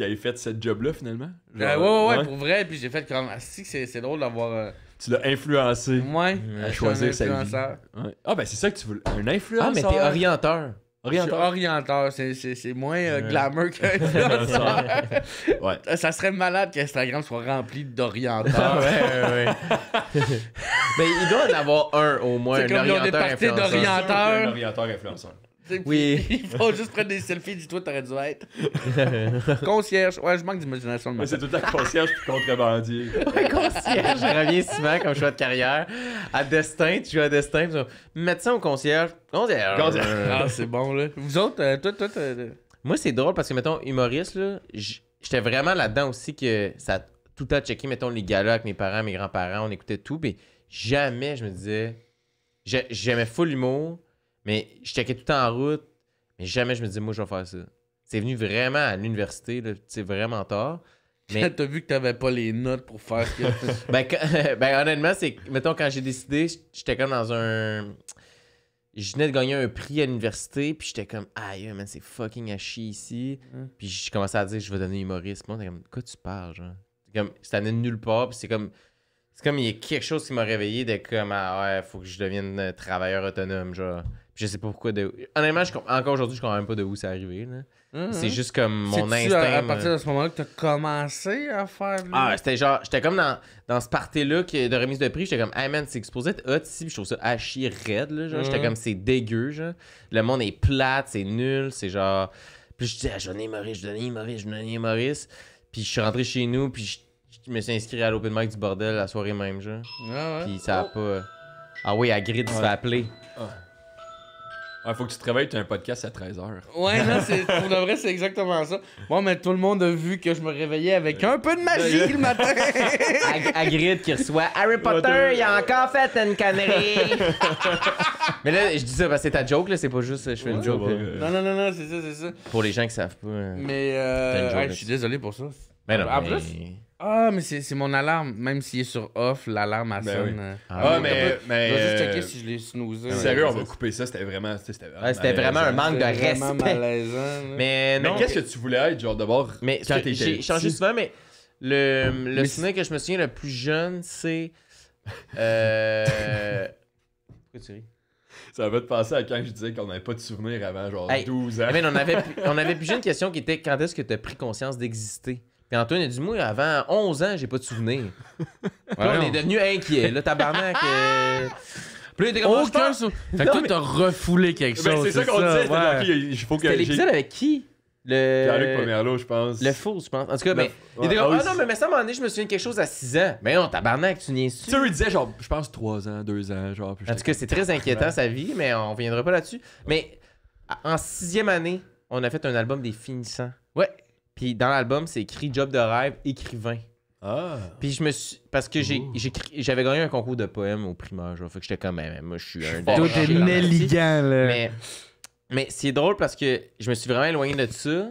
ait, fait cette job-là finalement. Euh, ouais, ouais, ouais, pour vrai. Puis j'ai fait comme. Ah, si, c'est drôle d'avoir. Euh, tu l'as influencé ouais, à choisir sa vie. Ah, ben c'est ça que tu veux. Un influenceur. Ah, mais t'es orienteur. Orienteur. Orienteur, c'est moins euh, glamour qu'un [laughs] ouais. Ça serait malade qu'Instagram soit rempli d'orienteurs. [laughs] ouais, ouais, Mais il doit en avoir un au moins, un orienteur, influenceur. d'orienteurs. Un orienteur influenceur. Oui. [laughs] Ils vont juste prendre des selfies, dis-toi, t'aurais dû être. [laughs] concierge. Ouais, je manque d'imagination. c'est tout le temps concierge puis contrebandier. [laughs] concierge. Je reviens souvent comme choix de carrière. À destin, tu joues à destin. Médecin ou concierge Concierge. concierge. Ah, c'est bon, là. Vous autres, euh, toi, toi, Moi, c'est drôle parce que, mettons, humoriste, là, j'étais vraiment là-dedans aussi que ça tout à checker, mettons, les galas avec mes parents, mes grands-parents, on écoutait tout, mais jamais je me disais. J'aimais full l'humour mais je checkais tout en route, mais jamais je me disais, moi, je vais faire ça. C'est venu vraiment à l'université, c'est vraiment tard. [laughs] Mais... t'as vu que t'avais pas les notes pour faire que... [laughs] Ben, [laughs] ben, honnêtement, c'est... Mettons, quand j'ai décidé, j'étais comme dans un... Je venais de gagner un prix à l'université, puis j'étais comme « Aïe, man, c'est fucking à chier ici. Hein? Puis j'ai commencé à dire « Je vais donner humoriste. » Moi, t'es comme « Quoi tu parles, genre? » comme... Ça n'est nulle part, puis c'est comme... C'est comme il y a quelque chose qui m'a réveillé de comme « Ah ouais, faut que je devienne euh, travailleur autonome, genre. » Je sais pas pourquoi. De... Honnêtement, encore aujourd'hui, je comprends même pas de où c'est arrivé. Là. Mm-hmm. C'est juste comme mon instinct. C'est à, euh, partir de ce moment-là que t'as commencé à faire. Ah, c'était genre. J'étais comme dans, dans ce party-là qui, de remise de prix. J'étais comme, hey man, c'est exposé être hot ici. je trouve ça à chier raide. Là, genre. J'étais mm-hmm. comme, c'est dégueu. Genre. Le monde est plate, c'est nul. C'est genre. Puis je dis, ah, je Maurice, je donne Maurice, je donne Maurice. Puis je suis rentré chez nous, puis je me suis inscrit à l'open mic du bordel la soirée même, genre. Ah Puis ça a pas. Ah oui, grid se va appeler. Ah. Il faut que tu réveilles, tu as un podcast à 13h. Ouais, non, [laughs] pour de vrai, c'est exactement ça. Bon, mais tout le monde a vu que je me réveillais avec un peu de magie le matin. À [laughs] Hagrid qui reçoit Harry Potter, il a encore fait une connerie. [laughs] mais là, je dis ça parce que c'est ta joke, là, c'est pas juste je fais une joke. Non, non, non, non, c'est ça, c'est ça. Pour les gens qui savent pas. Euh, mais, euh, je suis désolé pour ça. Mais ben non, En mais- plus, ah, mais c'est mon alarme. Même s'il est sur off, l'alarme, a ben sonné. Euh, ah, ah mais. Ben mais juste checker euh, si je l'ai snoozé. Sérieux, on va couper ça. C'était vraiment. C'était vraiment un manque de respect. Vraiment malaisant. Mais, non, mais qu'est-ce que tu voulais être, genre, d'abord Mais j'ai changé souvent, mais le, le que je me souviens le plus jeune, c'est. Euh... [laughs] Pourquoi tu ris ça va te passer à quand je disais qu'on n'avait pas de souvenirs avant genre 12 ans. Mais on avait, [laughs] on avait plus une question qui était quand est-ce que tu as pris conscience d'exister puis Antoine a dit Moi, avant 11 ans, j'ai pas de souvenir. [laughs] on est devenu inquiet. Là, tabarnak. Euh. [laughs] Puis là, il était comme Aucun ça. Fait que toi, t'as refoulé quelque ben, chose. Ben, c'est ça qu'on disait. Il faut que l'épisode avec qui Le. Pierre-Luc je pense. Le faux, je pense. En tout cas, mais. Ben, il était comme, ah, ah non, mais, ça m'a donné, je me souviens de quelque chose à 6 ans. Mais non, tabarnak, tu n'y es Tu sûr. sais, lui disait genre, je pense 3 ans, 2 ans, genre. En tout cas, c'est très inquiétant sa vie, mais on reviendra pas là-dessus. Mais en sixième année, on a fait un album des finissants. Ouais, puis dans l'album, c'est écrit job de rêve, écrivain. Ah. Puis je me suis. Parce que j'ai, j'avais gagné un concours de poèmes au primaire, genre. Fait que j'étais comme, même moi, je suis un. Tout Mais, c'est drôle parce que je me suis vraiment éloigné de ça.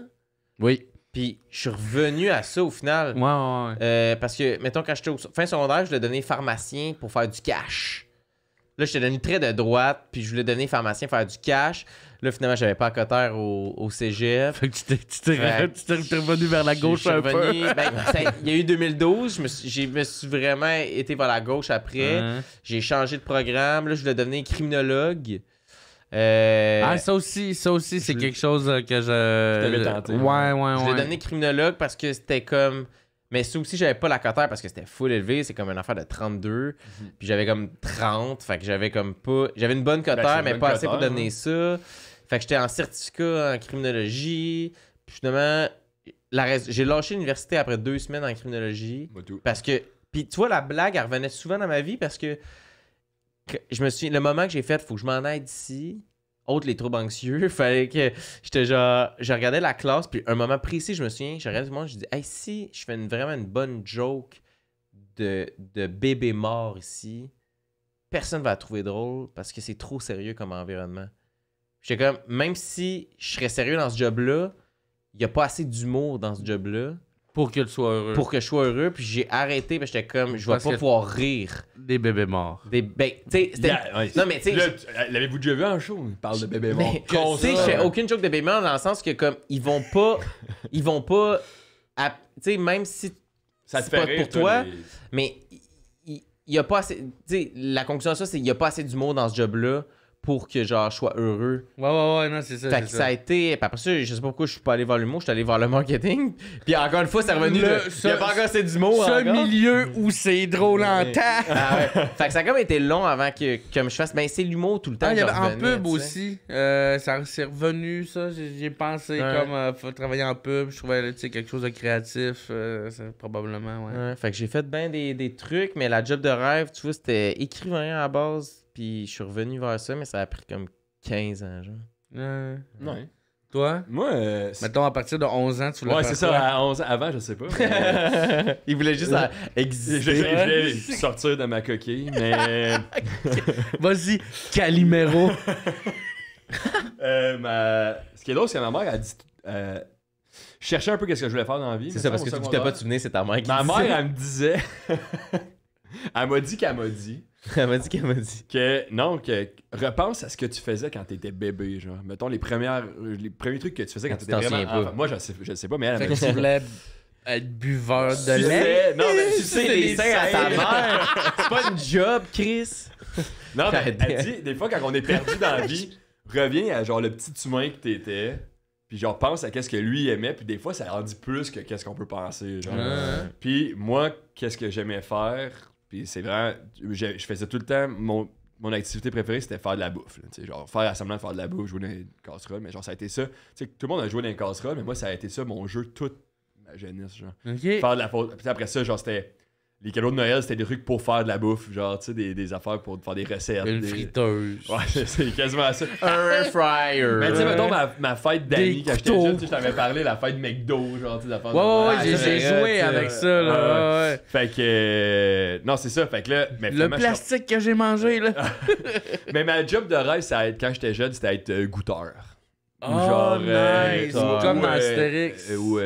Oui. Puis je suis revenu à ça au final. Ouais, ouais, euh, parce que, mettons, quand j'étais au fin secondaire, je voulais donner pharmacien pour faire du cash. Là, je donné le très de droite, puis je voulais donner pharmacien pour faire du cash. Là, finalement, j'avais pas à Cotère au, CGF. Fait que tu t'es, revenu vers la gauche un peu. [laughs] Ben, il y a eu 2012. Je me, suis, j'ai, vraiment été vers la gauche après. Hein? J'ai changé de programme. Là, je voulais devenir criminologue. Euh, ah, ça aussi, ça aussi, c'est quelque chose euh, que je. Ouais, ouais, ouais. Je voulais devenir criminologue parce que c'était comme. Mais ça aussi, j'avais pas la cotère parce que c'était full élevé. C'est comme une affaire de 32. Mhm. Puis j'avais comme 30. Fait que j'avais comme pas. J'avais une bonne cotère, mais pas assez pour donner hein. ça. Fait que j'étais en certificat en criminologie. Puis finalement, j'ai lâché l'université après deux semaines en criminologie. Parce que. Puis tu vois, la blague, elle revenait souvent dans ma vie parce que, je me suis. Le moment que j'ai fait, faut que je m'en aide d'ici. Autre les trop anxieux, [laughs] Fait que j'étais genre. Je regardais la classe, puis un moment précis, je me souviens, je regardais je dis, hey, si je fais vraiment une bonne joke de, de bébé mort ici, personne va la trouver drôle parce que c'est trop sérieux comme environnement. J'étais comme, même si je serais sérieux dans ce job-là, il n'y a pas assez d'humour dans ce job-là. Pour que tu sois heureux. Pour que je sois heureux. Puis j'ai arrêté, que j'étais comme, je vais pas pouvoir rire. Des bébés morts. Des ben, tu sais, Non, mais tu sais. Euh, l'avez-vous déjà vu en show? Il parle de bébés morts. Tu sais, je fais aucune joke de bébés morts dans le sens que, comme, ils vont pas. [laughs] ils vont pas. Tu sais, même si. Ça te fait pour toi. Mais il y, a pas assez. Tu sais, la conclusion de ça, c'est qu'il n'y a pas assez d'humour dans ce job-là pour que genre je sois heureux. Ouais, ouais, ouais, non, c'est ça. Fait que ça. a été. Après ça, je sais pas pourquoi je suis pas allé vers l'humour, je suis allé vers le marketing. Puis encore une fois, c'est revenu. Le, il a pas encore c'est du mot. Ce milieu où c'est drôle en temps. Ah, ouais. fait que ça a comme été long avant que que je fasse. Ben, c'est l'humour tout le temps. Ah, en pub aussi, euh, ça s'est revenu, ça. J'ai pensé comme euh, faut travailler en pub, je trouvais quelque chose de créatif, euh, probablement, ouais. Fait que j'ai fait bien des, des trucs, mais la job de rêve, tu vois, c'était écrivain à base puis je suis revenu vers ça, mais ça a pris comme 15 ans, genre. Euh, non. Toi Moi, euh, mettons à partir de 11 ans, tu voulais Ouais, c'est ça, à 11 ans. Avant, je sais pas. [laughs] Il voulait juste euh, sortir de ma coquille, mais [laughs] Vas-y, Calimero. [laughs] ce qui est drôle, c'est que ma mère a dit euh, je cherchais un peu qu'est-ce que je voulais faire dans la vie. C'est ça, parce que tu t'es pas de c'est ta mère qui Ma mère, elle me disait. elle m'a dit qu'elle m'a dit. [laughs] elle m'a dit qu'elle m'a dit. Que, non, que repense à ce que tu faisais quand t'étais bébé, genre. Mettons les, premières, les premiers trucs que tu faisais quand t'étais vraiment Moi, je sais, je sais pas, mais elle, m'a dit. Que tu voulais être buveur de lait. Non, mais tu sais les seins à ta mère. C'est pas une job, Chris. Non, mais elle dit, des fois, quand on est perdu dans la vie, reviens à genre le petit humain que t'étais. Puis genre pense à qu'est-ce que lui aimait, puis des fois ça en dit plus que qu'est-ce qu'on peut penser. Genre. Puis moi, qu'est-ce que j'aimais faire puis c'est vraiment. Je, faisais tout le temps. Mon, mon activité préférée, c'était faire de la bouffe. genre, faire assemblant de faire de la bouffe, jouer dans une casseroles. Mais genre, ça a été ça. sais, tout le monde a joué dans une casserole, mais moi, ça a été ça, mon jeu toute ma jeunesse. Genre. Faire de la faute. Puis après ça, genre, c'était les cadeaux de Noël, c'était des trucs pour faire de la bouffe, genre, tu sais, des, des, affaires pour faire des recettes. Une friteuse. Ouais, [laughs] c'est quasiment ça. Un air fryer. Mais tu sais, mettons, ma, fête d'amis, quand j'étais jeune, je t'avais parlé, la fête de McDo, genre, tu sais, affaires. Ouais, ouais, ouais, j'ai joué euh, avec ça, là. ouais. Fait que. Euh, non, c'est ça, fait que là. Le plastique que j'ai mangé, là. [laughs] mais ma job de rêve, ça être, quand j'étais jeune, c'était être euh, goûteur. Oh, genre. Nice. comme dans Astérix. ou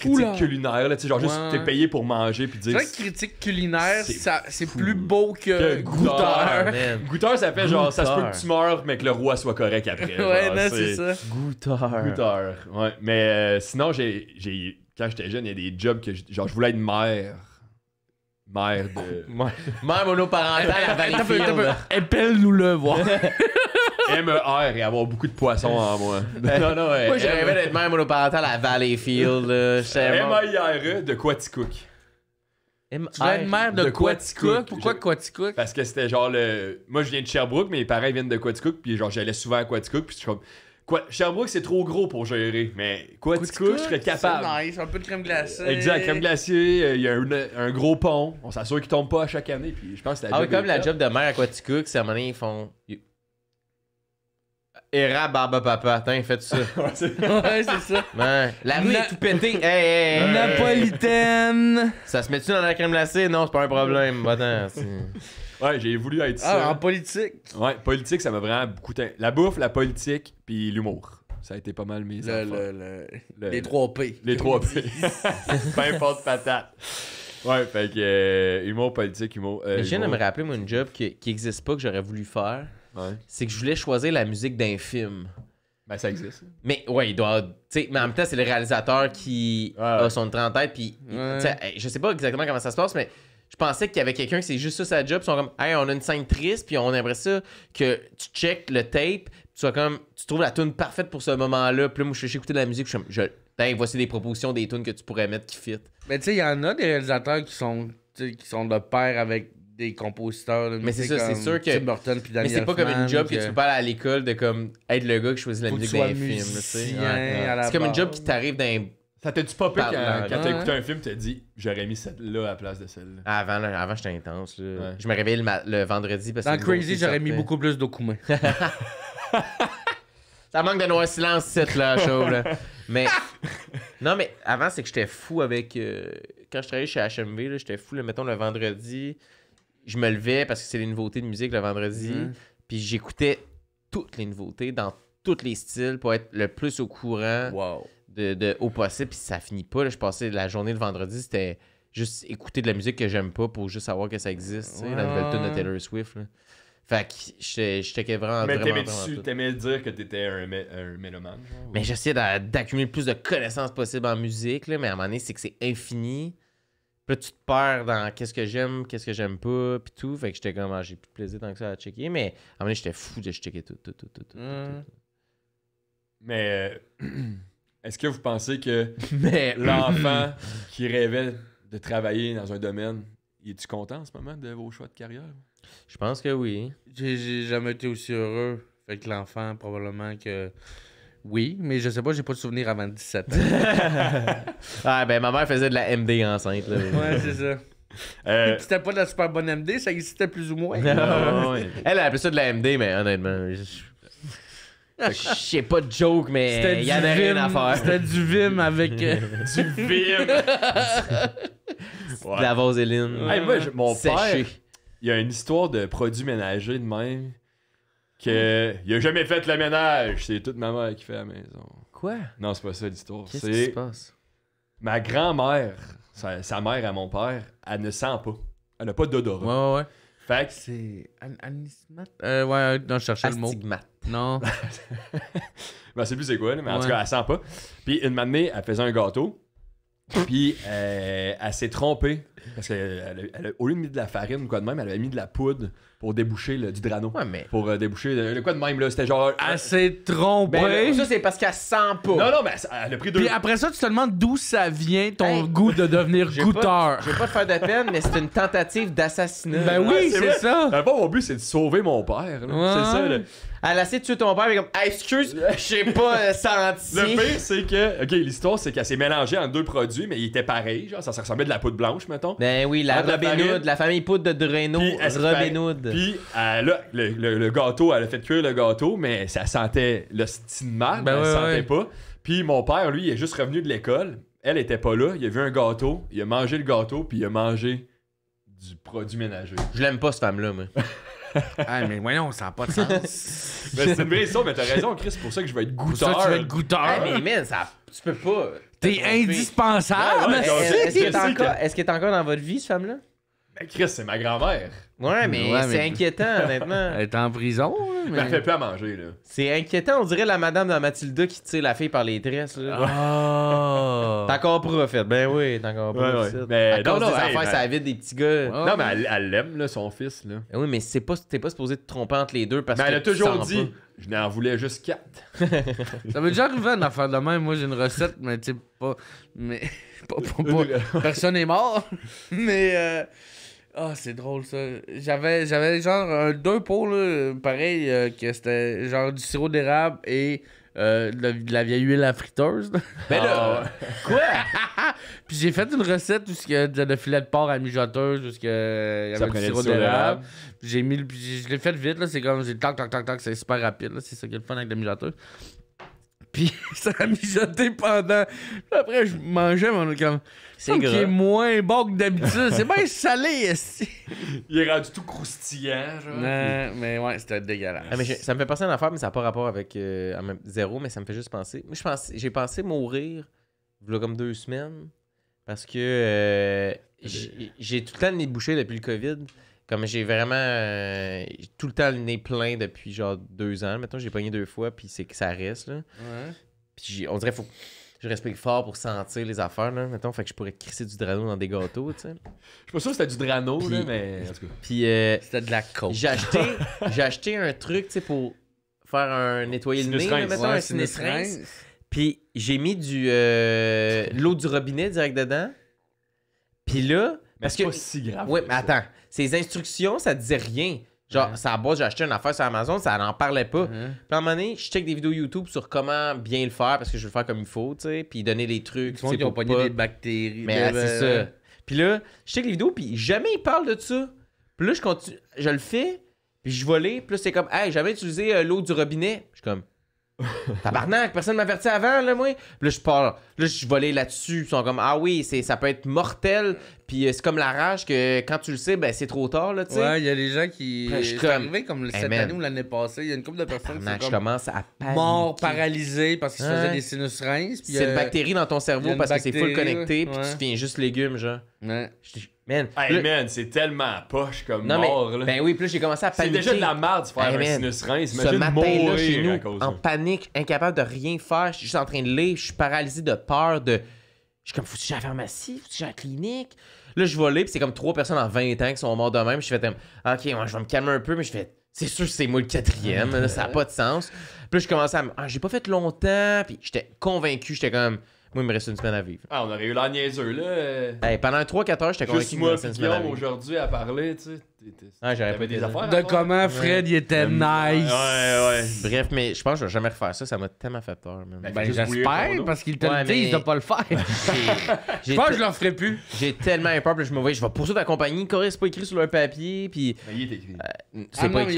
critique culinaire. Là, genre, juste t'es payé pour manger. Puis dire. C'est vrai que critique culinaire, c'est plus beau que, goûteur. Goûteur, ça fait genre, ça se peut que tu meurs, mais que le roi soit correct après. [laughs] ouais, c'est ça. Goûteur. Goûteur. Ouais. Mais euh, sinon, j'ai. Quand j'étais jeune, il y a des jobs que. Genre, je voulais être mère. Mère de. [laughs] mère monoparentale à Appelle-nous-le, voir. [laughs] MER et avoir beaucoup de poissons en moi. [laughs] non, non, Moi, j'ai e rêvé d'être même monoparentale à Valleyfield. Field. [laughs] i r e de Quaticook. E tu être de, De Pourquoi Quaticook? Parce que c'était genre le. Moi, je viens de Sherbrooke, mais mes parents viennent de Quaticook, puis genre, j'allais souvent à Quaticook, puis je suis comme. Sherbrooke, c'est trop gros pour gérer, mais Quaticook, je serais capable. C'est nice, un peu de crème glacée. Exact, crème glacée, euh, il y a un, un gros pont, on s'assure qu'il tombe pas à chaque année, puis je pense que c'est la Ah oui, comme la job de mère à Quaticook, c'est à un moment donné, ils font rap, Barba Papa. Attends, faites ça. [laughs] ouais, c'est ça. La rue est tout pété. Napolitaine. Ça se met-tu dans la crème glacée? Non, c'est pas un problème. Attends, Ouais, j'ai voulu être ah, ça. en politique. Ouais, politique, ça m'a vraiment beaucoup. La bouffe, la politique, puis l'humour. Ça a été pas mal mis. Le, les trois P. Les trois P. [laughs] Peu importe patate. Ouais, fait que euh, humour politique, humour. J'ai euh, je viens de me rappeler, moi, une job qui n'existe pas, que j'aurais voulu faire c'est que je voulais choisir la musique d'un film. Ben, ça existe. Mais ouais, il doit. mais en même temps, c'est le réalisateur qui a son train en tête. Puis, je sais pas exactement comment ça se passe, mais je pensais qu'il y avait quelqu'un qui c'est juste ça sa job. Ils sont comme, hey, on a une scène triste, puis on aimerait ça que tu checkes le tape, tu comme, tu trouves la tune parfaite pour ce moment-là. Puis là, moi, je suis écouté de la musique, je suis voici des propositions des tunes que tu pourrais mettre qui fit. Mais tu sais, il y en a des réalisateurs qui sont qui sont de pair avec des compositeurs. mais c'est ça, c'est sûr que. Tim Burton puis Mais c'est pas comme une job que... tu peux pas à l'école de comme être le gars qui choisit la Faut musique d'un film. C'est comme une job qui t'arrive d'un. Ça t'a dit pas peur quand, t'as écouté un film, t'as dit j'aurais mis celle-là à la place de celle-là. Ah, avant, avant j'étais intense. Je me réveillais le, vendredi parce que. Dans Crazy, j'aurais mis beaucoup plus d'Okuma. [laughs] ça manque de noir silence, cette là, show. Là. Mais. [laughs] Non, mais avant, c'est que j'étais fou avec. Euh, quand je travaillais chez HMV, j'étais fou, mettons, le vendredi je me levais parce que c'est les nouveautés de musique le vendredi. Mhm. Puis j'écoutais toutes les nouveautés dans tous les styles pour être le plus au courant de, de, au possible. Puis ça finit pas. Je passais la journée le vendredi, c'était juste écouter de la musique que j'aime pas pour juste savoir que ça existe. La nouvelle tune de Taylor Swift. Fait que j'étais vraiment. Mais t'aimais dire que t'étais un, un mélomane. Mais j'essayais d'accumuler le plus de connaissances possibles en musique, mais à un moment donné, c'est que c'est infini petite peur dans qu'est-ce que j'aime, qu'est-ce que j'aime pas, puis tout. Fait que j'étais comme, ah, j'ai plus de plaisir tant que ça à checker. Mais à un moment j'étais fou de checker tout, tout, tout, tout, tout. Mm. Mais euh, [clears throat] est-ce que vous pensez que [laughs] [clears throat] l'enfant qui rêvait de travailler dans un domaine, il est-tu content en ce moment de vos choix de carrière? Je pense que oui. J'ai jamais été aussi heureux. avec l'enfant, probablement que oui, mais je sais pas, j'ai pas de souvenir avant 17 ans. [laughs] ah, ben ma mère faisait de la MD enceinte. Là. ouais, c'est ça. Euh... C'était pas de la super bonne MD, ça existait plus ou moins. Elle a appelé ça de la MD, mais honnêtement, je ah. sais pas de joke, mais il y avait rien à faire. C'était du Vim avec. Euh, [laughs] du Vim! Ouais. De la vaseline. moi, mon père, il y a une histoire de produits ménagers de même que il a jamais fait le ménage. C'est toute ma mère qui fait la maison. Quoi? Non, c'est pas ça l'histoire. Qu'est-ce qui se passe? Ma grand-mère, sa, mère à mon père, elle ne sent pas. Elle n'a pas d'odorat. Ouais, ouais, Fait que c'est. An euh, ouais, non, je cherchais le mot. Non. [laughs] ne ben, c'est plus c'est quoi, mais en tout cas, elle sent pas. Puis une matinée, elle faisait un gâteau. Puis euh, elle s'est trompée. Parce qu'au lieu de mettre de la farine ou quoi de même, elle avait mis de la poudre pour déboucher le, du drano. Ouais, mais... Pour euh, déboucher le, quoi de même, là. C'était genre. Euh, Assez trompé Ben, ça, c'est parce qu'elle sent pas. Non, non, mais elle a pris deux. Puis après ça, tu te demandes d'où ça vient ton goût de devenir goûteur. je vais pas te faire de peine, mais c'est une tentative d'assassinat. Ben oui, c'est ça. mon but, c'est de sauver mon père. C'est ça, elle a essayé de tuer ton père, mais comme, ah, excuse, j'ai pas euh, senti. Le pire, c'est que, ok, l'histoire, c'est qu'elle s'est mélangée en deux produits, mais ils étaient pareils, genre, ça, ressemblait de la poudre blanche, mettons. Ben oui, la la famille poudre de Dreno, Robin Hood. Puis euh, là, le, gâteau, elle a fait cuire le gâteau, mais ça sentait le style mal, ben elle sentait pas. Puis mon père, lui, il est juste revenu de l'école. Elle était pas là, il a vu un gâteau, il a mangé le gâteau, puis il a mangé du produit ménager. Je l'aime pas, cette femme-là, mais. [laughs] ah, mais voyons, ça n'a pas de sens. mais [laughs] ben, c'est une vraie mais t'as raison, Chris, c'est pour ça que je vais être goûteur. Pour ça, tu vas être goûteur. Ah, mais mais, ça, tu peux pas. T'es indispensable, Est-ce est qu'il est, encore... est encore dans votre vie, cette femme-là? Ben, Chris, c'est ma grand-mère. Ouais, mais c'est inquiétant, honnêtement. [laughs] Elle est en prison. Hein, mais... Elle fait plus à manger, là. C'est inquiétant. On dirait la madame de Mathilda qui tire la fille par les tresses, là. Ah. Ah. t'as encore profite. Ben oui, t'as encore profite. Ouais, Mais à non, non, des ben- ça vide des petits gars. non, mais elle l'aime, là, son fils, là. Ben oui, mais c'est pas, t'es pas supposé te tromper entre les deux parce mais que. Mais elle a toujours dit. Je n'en voulais juste quatre. [laughs] ça m'est déjà arrivé une affaire de même. Moi, j'ai une recette, mais tu sais, pas. Mais. [laughs] Pas, pas, personne n'est mort. mais. Euh, ah, c'est drôle ça. J'avais, j'avais genre un deux pots, pareil, euh, que c'était genre du sirop d'érable et euh, de, la, vieille huile à friteuse. Mais [laughs] ben là, ah, quoi? [laughs] Puis j'ai fait une recette où il y a de filet de porc à mijoteuse, où il y avait du sirop d'érable. J'ai mis le, je l'ai fait vite, là, c'est comme, j'ai tac, tac, tac, tac, c'est super rapide, là, c'est ça qui est le fun avec la mijoteuse. Puis [laughs] ça a mijoté pendant. après, je mangeais, mais on est comme. C'est qui est moins bon que d'habitude. c'est bien salé, [laughs] Il est rendu tout croustillant, Non, mais ouais, c'était dégueulasse. Ah, ça me fait penser à une affaire, mais ça n'a pas rapport avec euh, zéro, mais ça me fait juste penser. Moi, je pense, j'ai pensé mourir, là, comme deux semaines, parce que euh, j'ai tout le temps les bouchées depuis le COVID. Comme j'ai vraiment euh, tout le temps le nez plein depuis genre deux ans. Maintenant, j'ai pogné deux fois, puis c'est que ça reste. Là. Puis on dirait faut je respecte fort pour sentir les affaires, là, mettons. Fait que je pourrais crisser du drano dans des gâteaux, tu sais. Je suis pas sûr que c'était du drano, là, mais. Euh, c'était de la coke. J'ai acheté, un truc, tu pour faire un. nettoyer le nez, un Puis j'ai mis du. Euh, l'eau du robinet direct dedans. Puis là, c'est que, pas si grave. Oui, mais attends. Ces instructions, ça te dit rien. Genre, ça bosse, base, j'ai acheté une affaire sur Amazon, ça n'en parlait pas. Uh-huh. Puis à un moment donné, je check des vidéos YouTube sur comment bien le faire parce que je veux le faire comme il faut, tu sais, puis donner des trucs. Ils pas pas des bactéries. Mais c'est ça. Puis là, je check les vidéos, puis jamais ils parlent de ça. Puis là, je continue, je le fais, puis je volais, plus puis c'est comme, hey, j'avais utilisé euh, l'eau du robinet. Je suis comme, [laughs] Tabarnak, personne m'avertit avant, là, moi. là, je pars Là, je suis volé là-dessus. Ils sont comme, ah oui, ça peut être mortel. Puis euh, c'est comme la rage que quand tu le sais, ben c'est trop tard, là, tu sais. Ouais, il y a des gens qui. je comme- arrivé comme cette année ou l'année passée. Il y a une couple de personnes qui sont je commence à paniquer. paralysé parce qu'ils se faisaient des sinus reins. C'est une euh, bactérie dans ton cerveau parce que c'est full connecté. Puis tu finis juste légumes, genre. ouais. Je- hey man, c'est tellement poche comme mort. Ben oui, plus j'ai commencé à paniquer. C'est déjà de la merde de faire un sinus rein. Ce matin-là, chez nous, en panique, incapable de rien faire. Je suis juste en train de lire. Je suis paralysé de peur. de... Je suis comme, faut-tu que la pharmacie? Faut-tu que la clinique? Là, je vais aller, puis c'est comme trois personnes en 20 ans qui sont mortes de même. Je fais, ok, moi, je vais me calmer un peu, mais je fais, c'est sûr que c'est moi le quatrième. ça n'a pas de sens. Puis je commençais à me, ah, j'ai pas fait longtemps. Puis j'étais convaincu. J'étais comme, moi, il me reste une semaine à vivre. Ah, on aurait eu la niaiseux, là. Hey, pendant 3-4 heures, j'étais convaincu qu'il me reste une semaine à vivre. aujourd'hui à parler, tu sais j'aurais pas des affaires. De comment Fred il était nice. Ouais, ouais. Bref, mais je pense que je vais jamais refaire ça. Ça m'a tellement fait peur. Ben, ben j'espère parce qu'il te le ne doit pas le faire. [laughs] Je pense que je le ferai plus. J'ai tellement peur que je me voyais, je vais poursuivre ta compagnie. Corée, c'est pas écrit sur leur papier. Puis. Ben, il euh, ah c'est pas écrit.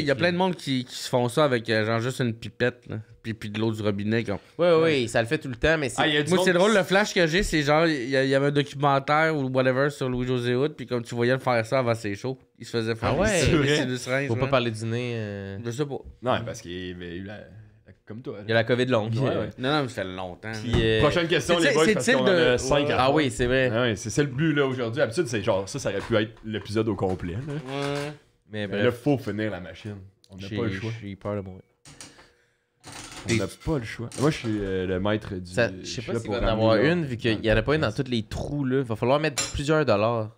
Il y a plein de monde qui se font ça avec euh, genre juste une pipette. Puis, puis de l'eau du robinet. Ouais Oui, oui, ça le fait tout le temps, mais ah, Moi, c'est drôle, le flash que j'ai, c'est genre, il y, avait un documentaire ou whatever sur Louis-José Hood, puis comme tu voyais le faire ça avant ses il se faisait ah faire ah ouais, Il ne Faut pas hein. parler du nez. Euh. pas. Non, parce qu'il avait eu la. Comme toi. Il y a la COVID longue. Ouais, Non, non, mais ça fait longtemps. Euh, Prochaine question, les boys, parce de... a 5 ah, ah oui, c'est vrai. c'est le but, là, aujourd'hui. D'habitude, c'est genre, ça, ça aurait pu être l'épisode au complet. Mais, bref. faut finir la machine. On n'a pas le choix. J'ai peur de mourir. On n'a pas le choix. Moi, je suis euh, le maître du. je sais pas s'il va en avoir une, vu qu'il n'y en a pas une dans tous les trous. Là. Va falloir mettre plusieurs dollars.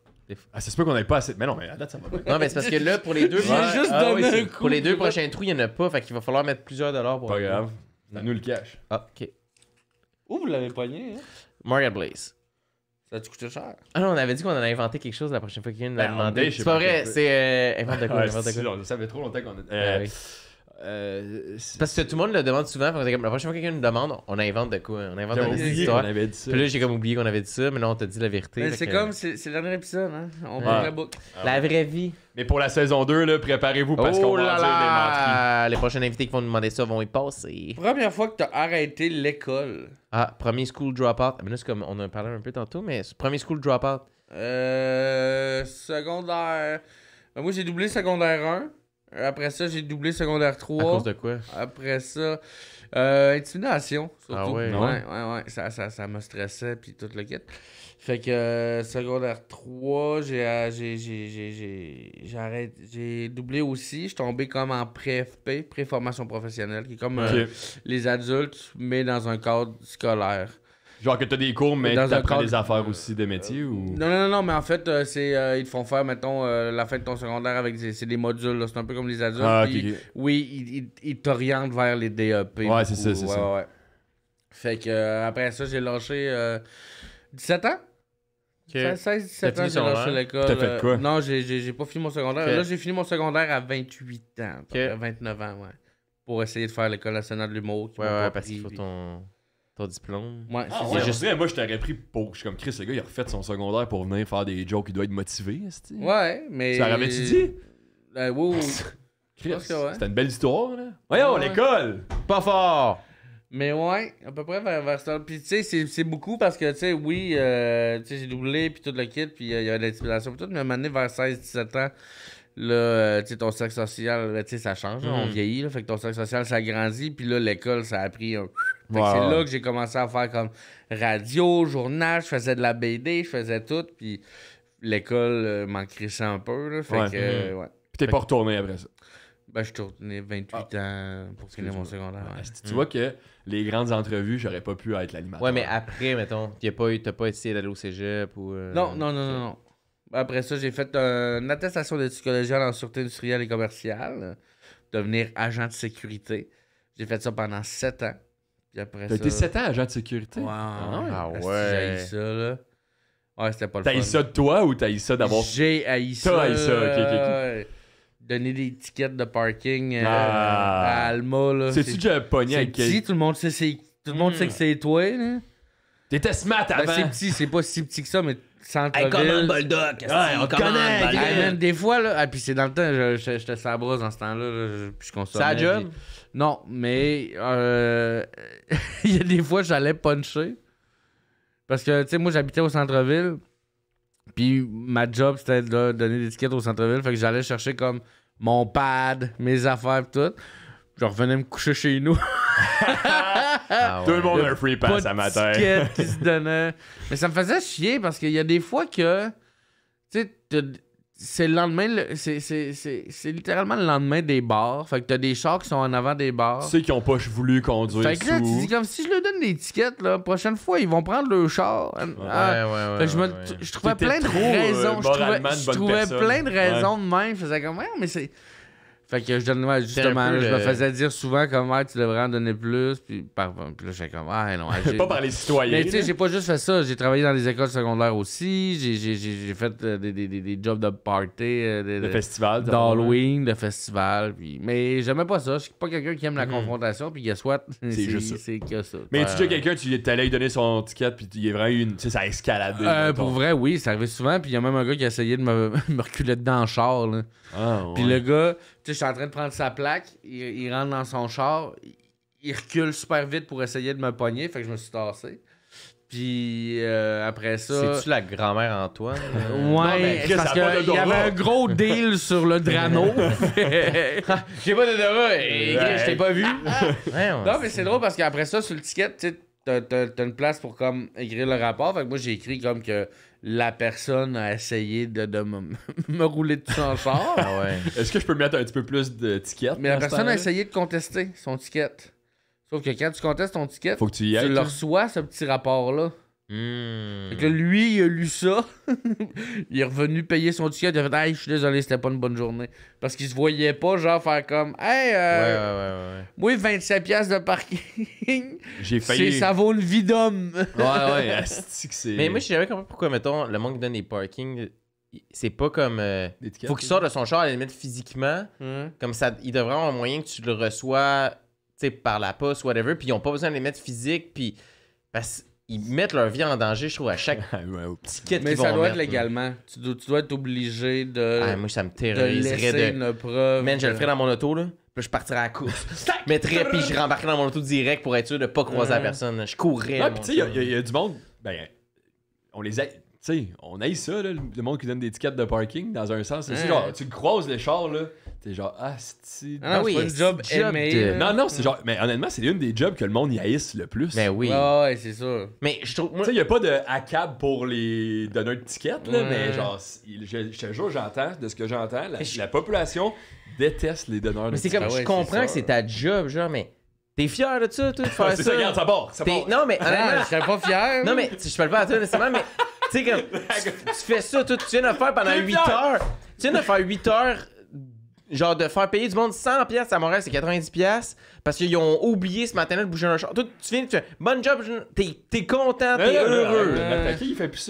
Ah, ça se peut qu'on n'ait pas assez. Mais non, mais à date, ça va bien. Non, mais c'est parce que là, pour les deux, [laughs] juste coup. Ah pour les deux prochains trous, il n'y en a pas. Fait qu'il va falloir mettre plusieurs dollars pour. Pas grave. Ça nous le cache. Ah, ok. Ouh, vous l'avez pogné, hein? Blaze. Ça a-tu coûté cher? Ah non, on avait dit qu'on allait inventer quelque chose la prochaine fois qu'il y a une C'est pas vrai, c'est. Euh, invente de quoi, ah, invente quoi. Ça fait trop longtemps qu'on a. Ben euh, euh, parce que tout le monde le demande souvent. la prochaine fois que quelqu'un nous demande, on invente de quoi On invente des histoires. là, j'ai comme oublié qu'on avait dit ça, mais là, on t'a dit la vérité. C'est comme, c'est le dernier épisode, hein. On ouais. la ah La vraie vie. Mais pour la saison 2, préparez-vous parce qu'on oh va dire des Les prochains invités qui vont nous demander ça vont y passer. Première fois que t'as arrêté l'école. Ah, premier school dropout. Mais comme on en parlait un peu tantôt, mais premier school dropout. Euh. Secondaire. Ben, moi, j'ai doublé secondaire 1. Euh, après ça, j'ai doublé secondaire 3. À de quoi Après ça, euh, intimidation, surtout. Ah ouais, ouais, ouais, Ça, me stressait, puis tout le kit. Fait que euh, secondaire 3, j'ai, j'ai, j'ai, j'ai, doublé aussi. Je suis tombé comme en pré-FP, pré-formation professionnelle, qui est comme les adultes, mais dans un cadre scolaire. Genre que t'as des cours, mais tu t'apprends des affaires aussi des métiers ou. Non, non, non, mais en fait, euh, c'est euh, ils te font faire, mettons, euh, la fin de ton secondaire avec des, c'est des modules, là. c'est un peu comme les adultes. Ah, oui, ils, t'orientent vers les DEP. Ouais, c'est ça, c'est ça. Ouais. Fait que après ça, j'ai lâché 17 ans? 16, 17 ans, j'ai lâché l'école. T'as fait quoi? non, j'ai, j'ai, pas fini mon secondaire. Là, j'ai fini mon secondaire à 28 ans, à 29 ans, ouais. Pour essayer de faire l'école nationale de l'humour. Ouais, ouais, parce qu'il faut ton. Ton diplôme. Ouais, ah, je sais, moi je t'aurais pris pour. Je suis comme Chris, le gars, il a refait son secondaire pour venir faire des jokes, il doit être motivé. Ouais, mais. Ça l'avais-tu dit? Euh, [laughs] Chris, ouais. c'était une belle histoire, là. Voyons, l'école! Pas fort! Mais ouais, à peu près vers, ça. Puis tu sais, c'est beaucoup parce que, tu sais, oui, euh, tu sais, j'ai doublé, puis tout le kit, puis euh, il y a l'intimidation, puis tout, mais à un moment donné, vers 16-17 ans, là, tu sais, ton cercle social, tu sais, ça change, on mm. vieillit, fait que ton cercle social, ça grandit, puis là, l'école, ça a pris un c'est là que j'ai commencé à faire comme radio, journal, je faisais de la BD, je faisais tout, puis l'école m'en crissait un peu. Là, fait Puis t'es pas retourné après ça? Ben, je suis retourné 28 ans pour finir mon secondaire. tu vois que les grandes entrevues, j'aurais pas pu être l'animateur. Ouais, mais après, mettons, t'as pas, pas essayé d'aller au cégep ou. non, non, non, non, non. Après ça, j'ai fait une attestation d'études collégiales en sûreté industrielle et commerciale, devenir agent de sécurité. J'ai fait ça pendant 7 ans après T'as ça. été 7 ans agent de sécurité. Ah ouais. Ah j'ai ça, là. Ouais, c'était pas le T'as eu ça de toi ou t'as eu ça d'avoir. J'ai haï ça. T'as ça, ok, ok, Donner des tickets de parking euh, ah. à Alma, là. C'est-tu déjà pogné avec quelqu'un? tout le monde sait, c'est- tout le monde sait hmm. que c'est toi, là. T'étais smart Ben, avant. c'est petit, c'est pas si petit que ça, mais sans Hey, comment, centre-ville. Boldoc? Ouais, on connaît, des fois, là, ah, puis c'est dans le temps, je- je- j'étais sur la brosse dans ce temps-là, puis je consommais. Ça a puis- non, mais euh, [laughs] il y a des fois, j'allais puncher. Parce que, tu sais, moi, j'habitais au centre-ville. Puis ma job, c'était de donner des tickets au centre-ville. Fait que j'allais chercher comme mon pad, mes affaires, tout. Je revenais me coucher chez nous. Ah tout le monde a un free pass à matin. qui Mais ça me faisait chier parce qu'il y a des fois que. Tu sais, c'est le lendemain, c'est littéralement le lendemain des bars. Fait que t'as des chars qui sont en avant des bars. Ceux qui ont pas voulu conduire. Fait que là, tu dis comme si je leur donne des tickets, la prochaine fois, ils vont prendre le char. Ouais, ah. ouais, ouais, je, trouvais euh, plein de raisons. je trouvais, plein de raisons de même. Je faisais comme, mais c'est. Fait que je donne, justement, je me euh, faisais dire souvent comme, tu devrais en donner plus. Puis, par, là, j'étais comme, ah, non, [laughs] Pas par les citoyens. Mais tu sais, j'ai pas juste fait ça. J'ai travaillé dans des écoles secondaires aussi. J'ai fait euh, des, jobs de party, euh, de, festival. D'Halloween, de festival. Puis... Mais j'aimais pas ça. Je suis pas quelqu'un qui aime la confrontation. Puis, guess what? C'est [laughs] juste ça. Que ça. Mais tu sais ben, quelqu'un, tu allais lui donner son ticket. Puis, il y a vraiment une. Tu sais, ça a escaladé. pour vrai, oui, ça arrivait souvent. Puis, il y a même un gars qui a essayé de me, [laughs] reculer dedans en char. Ah, puis, le gars sais, je suis en train de prendre sa plaque, il, rentre dans son char, il, recule super vite pour essayer de me pogner, fait que je me suis tassé. Puis euh, après ça. C'est-tu la grand-mère Antoine? [laughs] ouais, parce qu'il y avait un gros deal sur le Drano. [laughs] [laughs] J'ai pas de je t'ai pas vu. non, mais c'est drôle parce qu'après ça, sur le ticket, tu t'as une place pour comme écrire le rapport. Fait que moi, j'ai écrit comme que la personne a essayé de, [laughs] me, rouler de son [laughs] char. Ah ouais. Est-ce que je peux mettre un petit peu plus de tickets? Mais la personne a essayé de contester son ticket. Sauf que quand tu contestes ton ticket, Faut que tu, tu le reçois, ce petit rapport-là. Mmh. que lui, il a lu ça. [laughs] il est revenu payer son ticket. Il a fait Hey, je suis désolé, c'était pas une bonne journée. Parce qu'il se voyait pas, genre, faire comme Hey, euh, ouais, ouais, ouais, moi, 27$ de parking. [laughs] J'ai failli. Ça vaut une vie d'homme. ouais, ouais, [laughs] c'est. Mais moi, je jamais compris pourquoi, mettons, le monde qui donne les parkings, c'est pas comme. Euh, faut qu'il sorte de son char à les mettre physiquement. Hmm. Comme ça, il devrait avoir un moyen que tu le reçois, tu sais, par la poste, whatever. Puis ils ont pas besoin de les mettre physique. Puis. Parce ils mettent leur vie en danger, je trouve, à chaque [laughs] ah, petit kit Mais ça doit être légalement. Tu dois, être obligé de. Ah, moi, ça me terroriserait de. Laisser Une preuve Man, je le ferais dans mon auto, là. Puis je partirais à la course. [laughs] je mettrais, puis je rembarquerais dans mon auto direct pour être sûr de pas croiser la personne. Je courrais. Ah, puis tu sais, il y, a du monde. Ben, on les a tu sais, on aille ça, là, le monde qui donne des tickets de parking, dans un sens. C'est hein. genre, tu croises, les chars, là. T'es genre, ah, ah c'est. Ah, oui, job, job Non, non, c'est genre. Mais honnêtement, c'est une des jobs que le monde y haïsse le plus. Ben oui. ouais, c'est ça. Mais je trouve. Tu sais, il y a pas de accab pour les donneurs de tickets, là, mais genre, je, te jure, j'entends, de ce que j'entends, la, population déteste les donneurs de tickets. Mais c'est comme, je comprends que c'est ta job, genre, mais. T'es fier de ça, toi, de ah, faire ça? ça, ça part. Ça Non, mais. Ah, je serais pas fier. Non, mais je parle pas à toi nécessairement, mais sais, comme, [laughs] tu, fais ça, toi, tu viens de faire pendant 8 heures. Tu viens de faire 8 heures, genre de faire payer du monde 100$ à Montréal, c'est 90$, parce qu'ils ont oublié ce matin-là de bouger un char. tu viens, tu fais, bon job, t'es, es content, t'es heureux.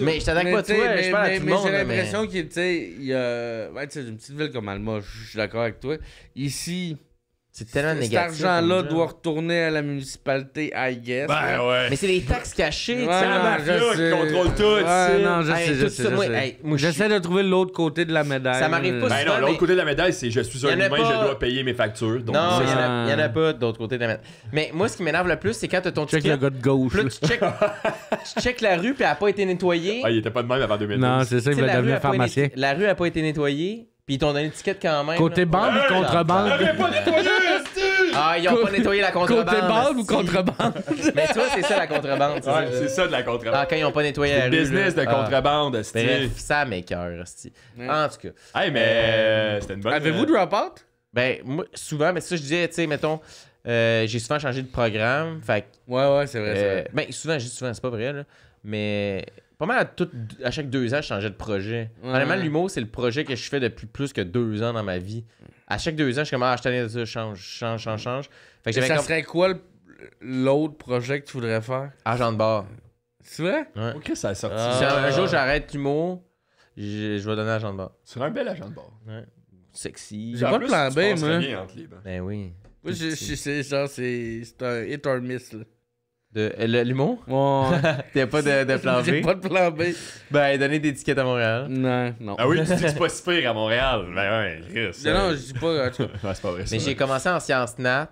Mais je t'attaque pas, tu vois, je parle à tout le J'ai l'impression qu'il y a, ouais, tu sais, une petite ville comme Alma, je suis d'accord avec toi. Ici, c'est tellement négatif. Cet argent-là doit retourner à la municipalité, I guess. Ben ouais. Mais c'est des taxes cachées, tu sais. C'est qui contrôle tout. Ouais, non, je sais, je sais. J'essaie de trouver l'autre côté de la médaille. Ça m'arrive pas Ben non, l'autre côté de la médaille, c'est je suis un humain, je dois payer mes factures. non, il n'y en a pas d'autre côté de la médaille. Mais moi, ce qui m'énerve le plus, c'est quand t'as ton check. le gars de gauche. [laughs] tu check la rue, puis elle a pas été nettoyée. Ah, il était pas de même avant 2012. Non, c'est ça, il va devenir pharmacien. La rue n'a pas été nettoyée puis ils t'ont donné une quand même. Côté bande ou contrebande? Ah, ils ont pas nettoyé la contrebande. Côté bande ou contrebande? [laughs] Mais toi, c'est ça la contrebande. c'est ça de la contrebande. Ah, quand ils ont pas nettoyé la rue. business de contrebande, ah. Bref, ça m'écœure, En tout cas. Hey, mais euh, c'était une bonne... Avez-vous euh, drop out? Ben, moi, souvent, mais ça, je disais, tu sais, mettons... Euh, j'ai souvent changé de programme. Fait Ouais, ouais, c'est vrai, Ben, souvent, souvent, c'est pas vrai, là. Mais Vraiment, à, chaque deux ans, je changeais de projet. Normalement, l'humour, c'est le projet que je fais depuis plus que deux ans dans ma vie. À chaque deux ans, je commence à acheter ça, change, change, change, change. ça serait quoi l'autre projet que tu voudrais faire Agent de bord. C'est vrai Ok, ça a sorti. Ah. Si un, jour, j'arrête l'humour, je, vais donner agent de bord C'est un bel agent de bord. Ouais. Sexy. J'ai pas de plan B, moi. Ben oui. Moi, c'est ça, c'est un hit or miss, là. De [laughs] T'as pas de, plan B? J'ai pas de plan B. Ben, donner des tickets à Montréal. Non, non. Ah oui, tu dis que c'est pas si pire à Montréal. Ben ouais, Chris. Non, non, euh. je dis pas. [laughs] c'est pas vrai. Mais j'ai commencé en sciences nat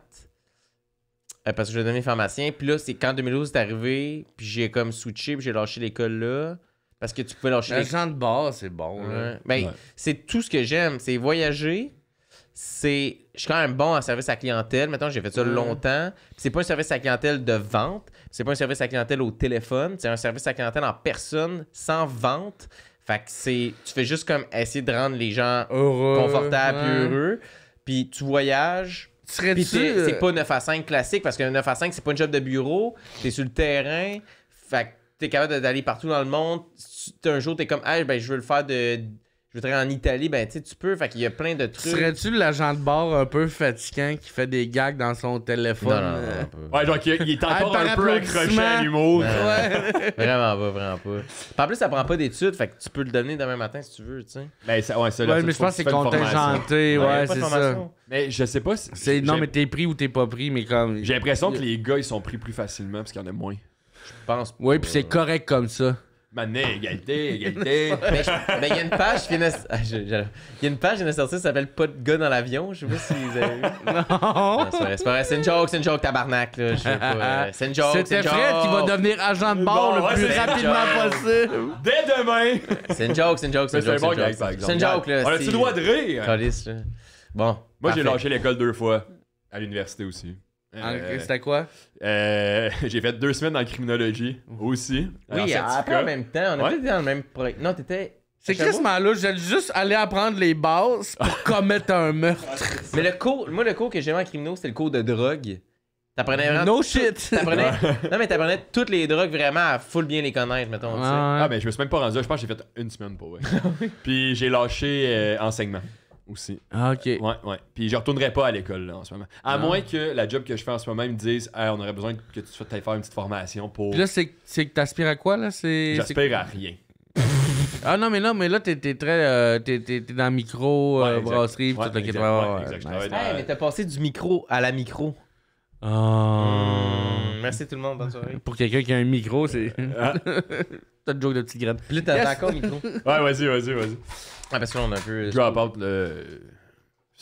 euh, parce que je devenais pharmacien. Puis là, c'est quand 2012 est arrivé, puis j'ai comme switché, puis j'ai lâché l'école là. Parce que tu peux lâcher l'école. gens de base c'est bon. Ben, c'est tout ce que j'aime. C'est voyager, c'est je suis quand même bon en service à clientèle. Maintenant, j'ai fait ça ah. longtemps. C'est pas un service à clientèle de vente. C'est pas un service à clientèle au téléphone. C'est un service à clientèle en personne, sans vente. Fait que c'est. Tu fais juste comme essayer de rendre les gens heureux, confortables heureux. Puis tu voyages. tu C'est pas 9 euh, à 5 classique parce que 9 à 5, c'est pas une job de bureau. T'es sur le terrain. Fait que t'es capable d'aller partout dans le monde. un jour, t'es comme, ah, je veux le faire de je voudrais en Italie, ben tu tu peux, fait qu'il y a plein de trucs. Serais-tu l'agent de bord un peu fatigant qui fait des gags dans son téléphone? Non, non, non ouais, donc il, est encore un peu accroché à l'humour. Ouais. [laughs] vraiment pas, vraiment pas. En plus, ça prend pas d'études, fait que tu peux le donner demain matin si tu veux, tu sais. Ben, mais je pense que c'est contingenté, ouais, c'est ça. Mais je sais pas si. Non, mais t'es pris ou t'es pas pris, mais comme. J'ai l'impression que les gars, ils sont pris plus facilement parce qu'il y en a moins. Je pense. Oui, puis c'est correct comme ça. Mané, égalité, [laughs] égalité. mais il y a une page qui vient de... Ah, y a une page qui vient de sortir, ça s'appelle Pas de gars dans l'avion. Je sais pas si vous avez vu. [laughs] non. c'est vrai, c'est une joke, c'est une joke, tabarnak. Là. Euh, c'est une joke, c'est une joke. Fred qui va devenir agent de bord le plus rapidement possible. Dès demain. C'est une joke, c'est une joke, c'est une joke. C'est une joke, là. On a-tu le droit de rire? Euh, bon. Moi, j'ai lâché l'école deux fois. À l'université aussi. Euh, c'était quoi? Euh, [laughs] j'ai fait deux semaines en criminologie aussi. Oui, après en même temps, on a ouais. été dans le même projet. Non, t'étais. C'est quasiment là, j'allais juste aller apprendre les bases pour [laughs] commettre un meurtre. Ah, mais le cours, moi, le cours que j'aimais en criminaux, c'est le cours de drogue. T'apprenais vraiment. No shit! Apprenais... [laughs] non, mais t'apprenais toutes les drogues vraiment à full bien les connaître, mettons. Ah, ah, ben, mais je me suis même pas rendu Je pense que j'ai fait une semaine pour ah ouais. Puis j'ai lâché euh, enseignement aussi. Ah, ok. ouais, ouais. Puis je retournerai pas à l'école en ce moment. À ah. moins que la job que je fais en ce moment, me dise on aurait besoin que tu sois faire une petite formation pour. Puis là, c'est que t'aspires à quoi là J'aspire à rien. [laughs] Ah non, mais là, mais là t'es très. Euh, t'es dans micro, euh, brasserie, ouais, tout le ouais, exact, mais t'as passé du micro à la micro. Ah. Hmm, merci tout le monde, bonne soirée. Pour quelqu'un qui a un micro, c'est. Ah. [laughs] t'as une joke de petite graine. Puis là, t'as d'accord micro. ouais, vas-y, vas-y, vas-y. Ah, parce que là, on a un peu. Drop out le.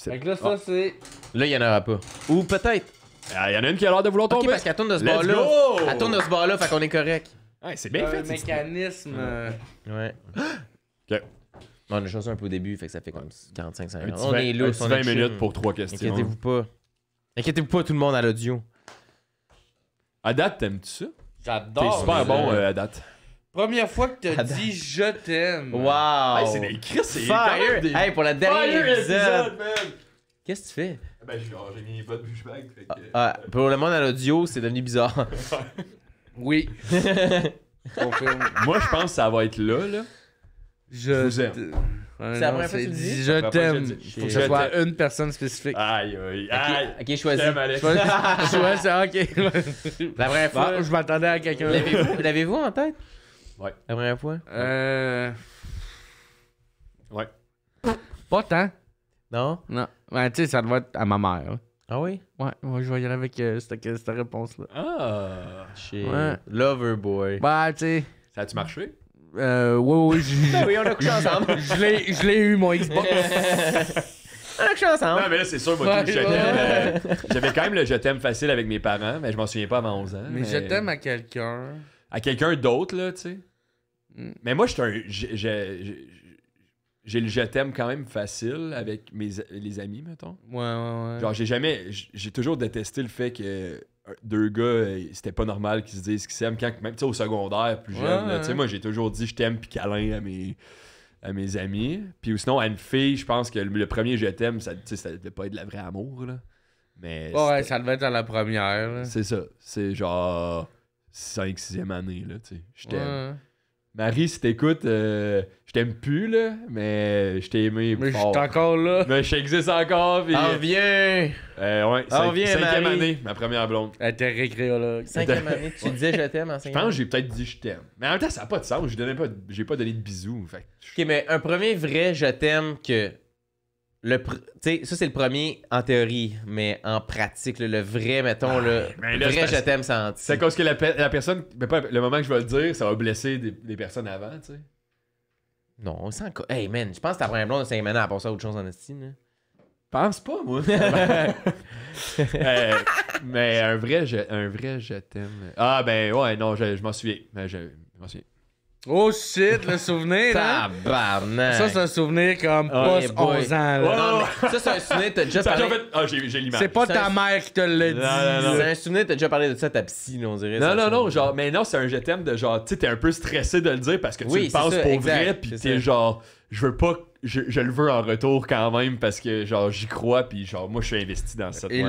là, ça, ah. c'est. Là, il y en aura pas. Ou peut-être. Ah, il y en a une qui a l'air de vouloir tomber. Ok, parce qu'elle tourne de ce bord-là. Elle tourne de ce bord-là, fait qu'on est correct. Ouais, c'est bien fait. Un mécanisme. Euh. Ouais. [gasps] Ok. on a ça un peu au début, fait que ça fait comme 45 5 minutes. On est un 20 minutes pour 3 questions. Inquiétez-vous pas. Inquiétez-vous pas, tout le monde à l'audio. Adat, t'aimes-tu ça? T'es super bon Adat. Euh, Première fois que t'as dit je t'aime. Wow. c'est des cris, c'est Fire. Des... Hey, pour la dernière épisode. Qu'est-ce que tu fais? Eh ben, j'ai mis votre de ah, ah, pour le monde à l'audio, c'est devenu bizarre. [laughs] oui. [laughs] Moi, je pense que ça va être là, là. Je, t'aime vous c'est la fois que tu dis? Je t'aime. Faut que ce soit une personne spécifique. Aïe, aïe, aïe. Ok, choisis. Choisis, [laughs] ah, ok. la première fois. je m'attendais à quelqu'un. L'avez-vous en tête? Ouais. La première fois? Euh. Ouais. Pas tant. Non? Non. Ben, tu sais, ça doit être à ma mère. Ah oui? Ouais, moi, je vais y aller avec euh, cette, euh, cette réponse-là. Ah! Shit. Lover boy. Bah, tu sais, Ça a-tu marché? euh, oui, oui, je- Ben [laughs] oui, on a couché ensemble. [laughs] je l'ai- je l'ai eu, mon Xbox. [laughs] on a couché ensemble. Non, mais là, c'est sûr, moi, je t'aime. Euh, j'avais quand même le je t'aime facile avec mes parents, mais je m'en souviens pas avant 11 ans. Mais je t'aime à quelqu'un. À quelqu'un d'autre, là, tu sais. Mm. Mais moi, je J'ai le je t'aime quand même facile avec mes, les amis, mettons. Ouais, ouais, ouais. Genre, j'ai jamais. J'ai toujours détesté le fait que euh, deux gars, euh, c'était pas normal qu'ils se disent qu'ils s'aiment. Quand, même au secondaire, plus jeune, moi, j'ai toujours dit je t'aime puis câlin à mes à mes amis. Puis ou sinon, à une fille, je pense que le premier je t'aime, ça, ça devait pas être de la vraie amour. Là. Mais ouais, ça devait être à la première. C'est ça. C'est genre 5-6e année. Là, je t'aime. Marie, si t'écoutes, euh, je t'aime plus, là, mais je t'ai aimé. Mais je suis encore là. Mais j'existe encore. En viens! Euh, en cinquième année, ma première blonde. Elle était récréologue. Cinquième année, tu disais je t'aime en cinquième Je pense que j'ai peut-être dit je t'aime. Mais en même temps, ça n'a pas de sens. Je pas, pas donné de bisous. Fait. Ok, mais un premier vrai je t'aime que le ça c'est le premier en théorie mais en pratique le vrai mettons ben le vrai je t'aime senti c'est parce que la, personne le moment que je vais le dire ça va blesser des, personnes avant tu sais non c'est encore hey man je pense que ta première blonde c'est maintenant à penser à autre chose en estime pense pas moi [laughs] [laughs] euh, mais un vrai je un vrai je t'aime ah ben ouais non je, m'en souviens je m'en souviens ben, Oh shit, le souvenir, là. Hein? Tabarnak. Ça, c'est un souvenir comme ah, pas 11 ans, ça, c'est un souvenir, t'as déjà parlé. Ah, c'est pas ta mère qui te l'a dit. Non, non, c'est un souvenir, t'as déjà parlé de ça à ta psy, on dirait. Non, non, non, genre, mais non, c'est un je t'aime de genre, tu sais, t'es un peu stressé de le dire parce que tu oui, le penses pour vrai, pis t'es genre, je veux pas je, je, le veux en retour quand même parce que genre j'y crois puis genre moi je suis investi dans ça. et,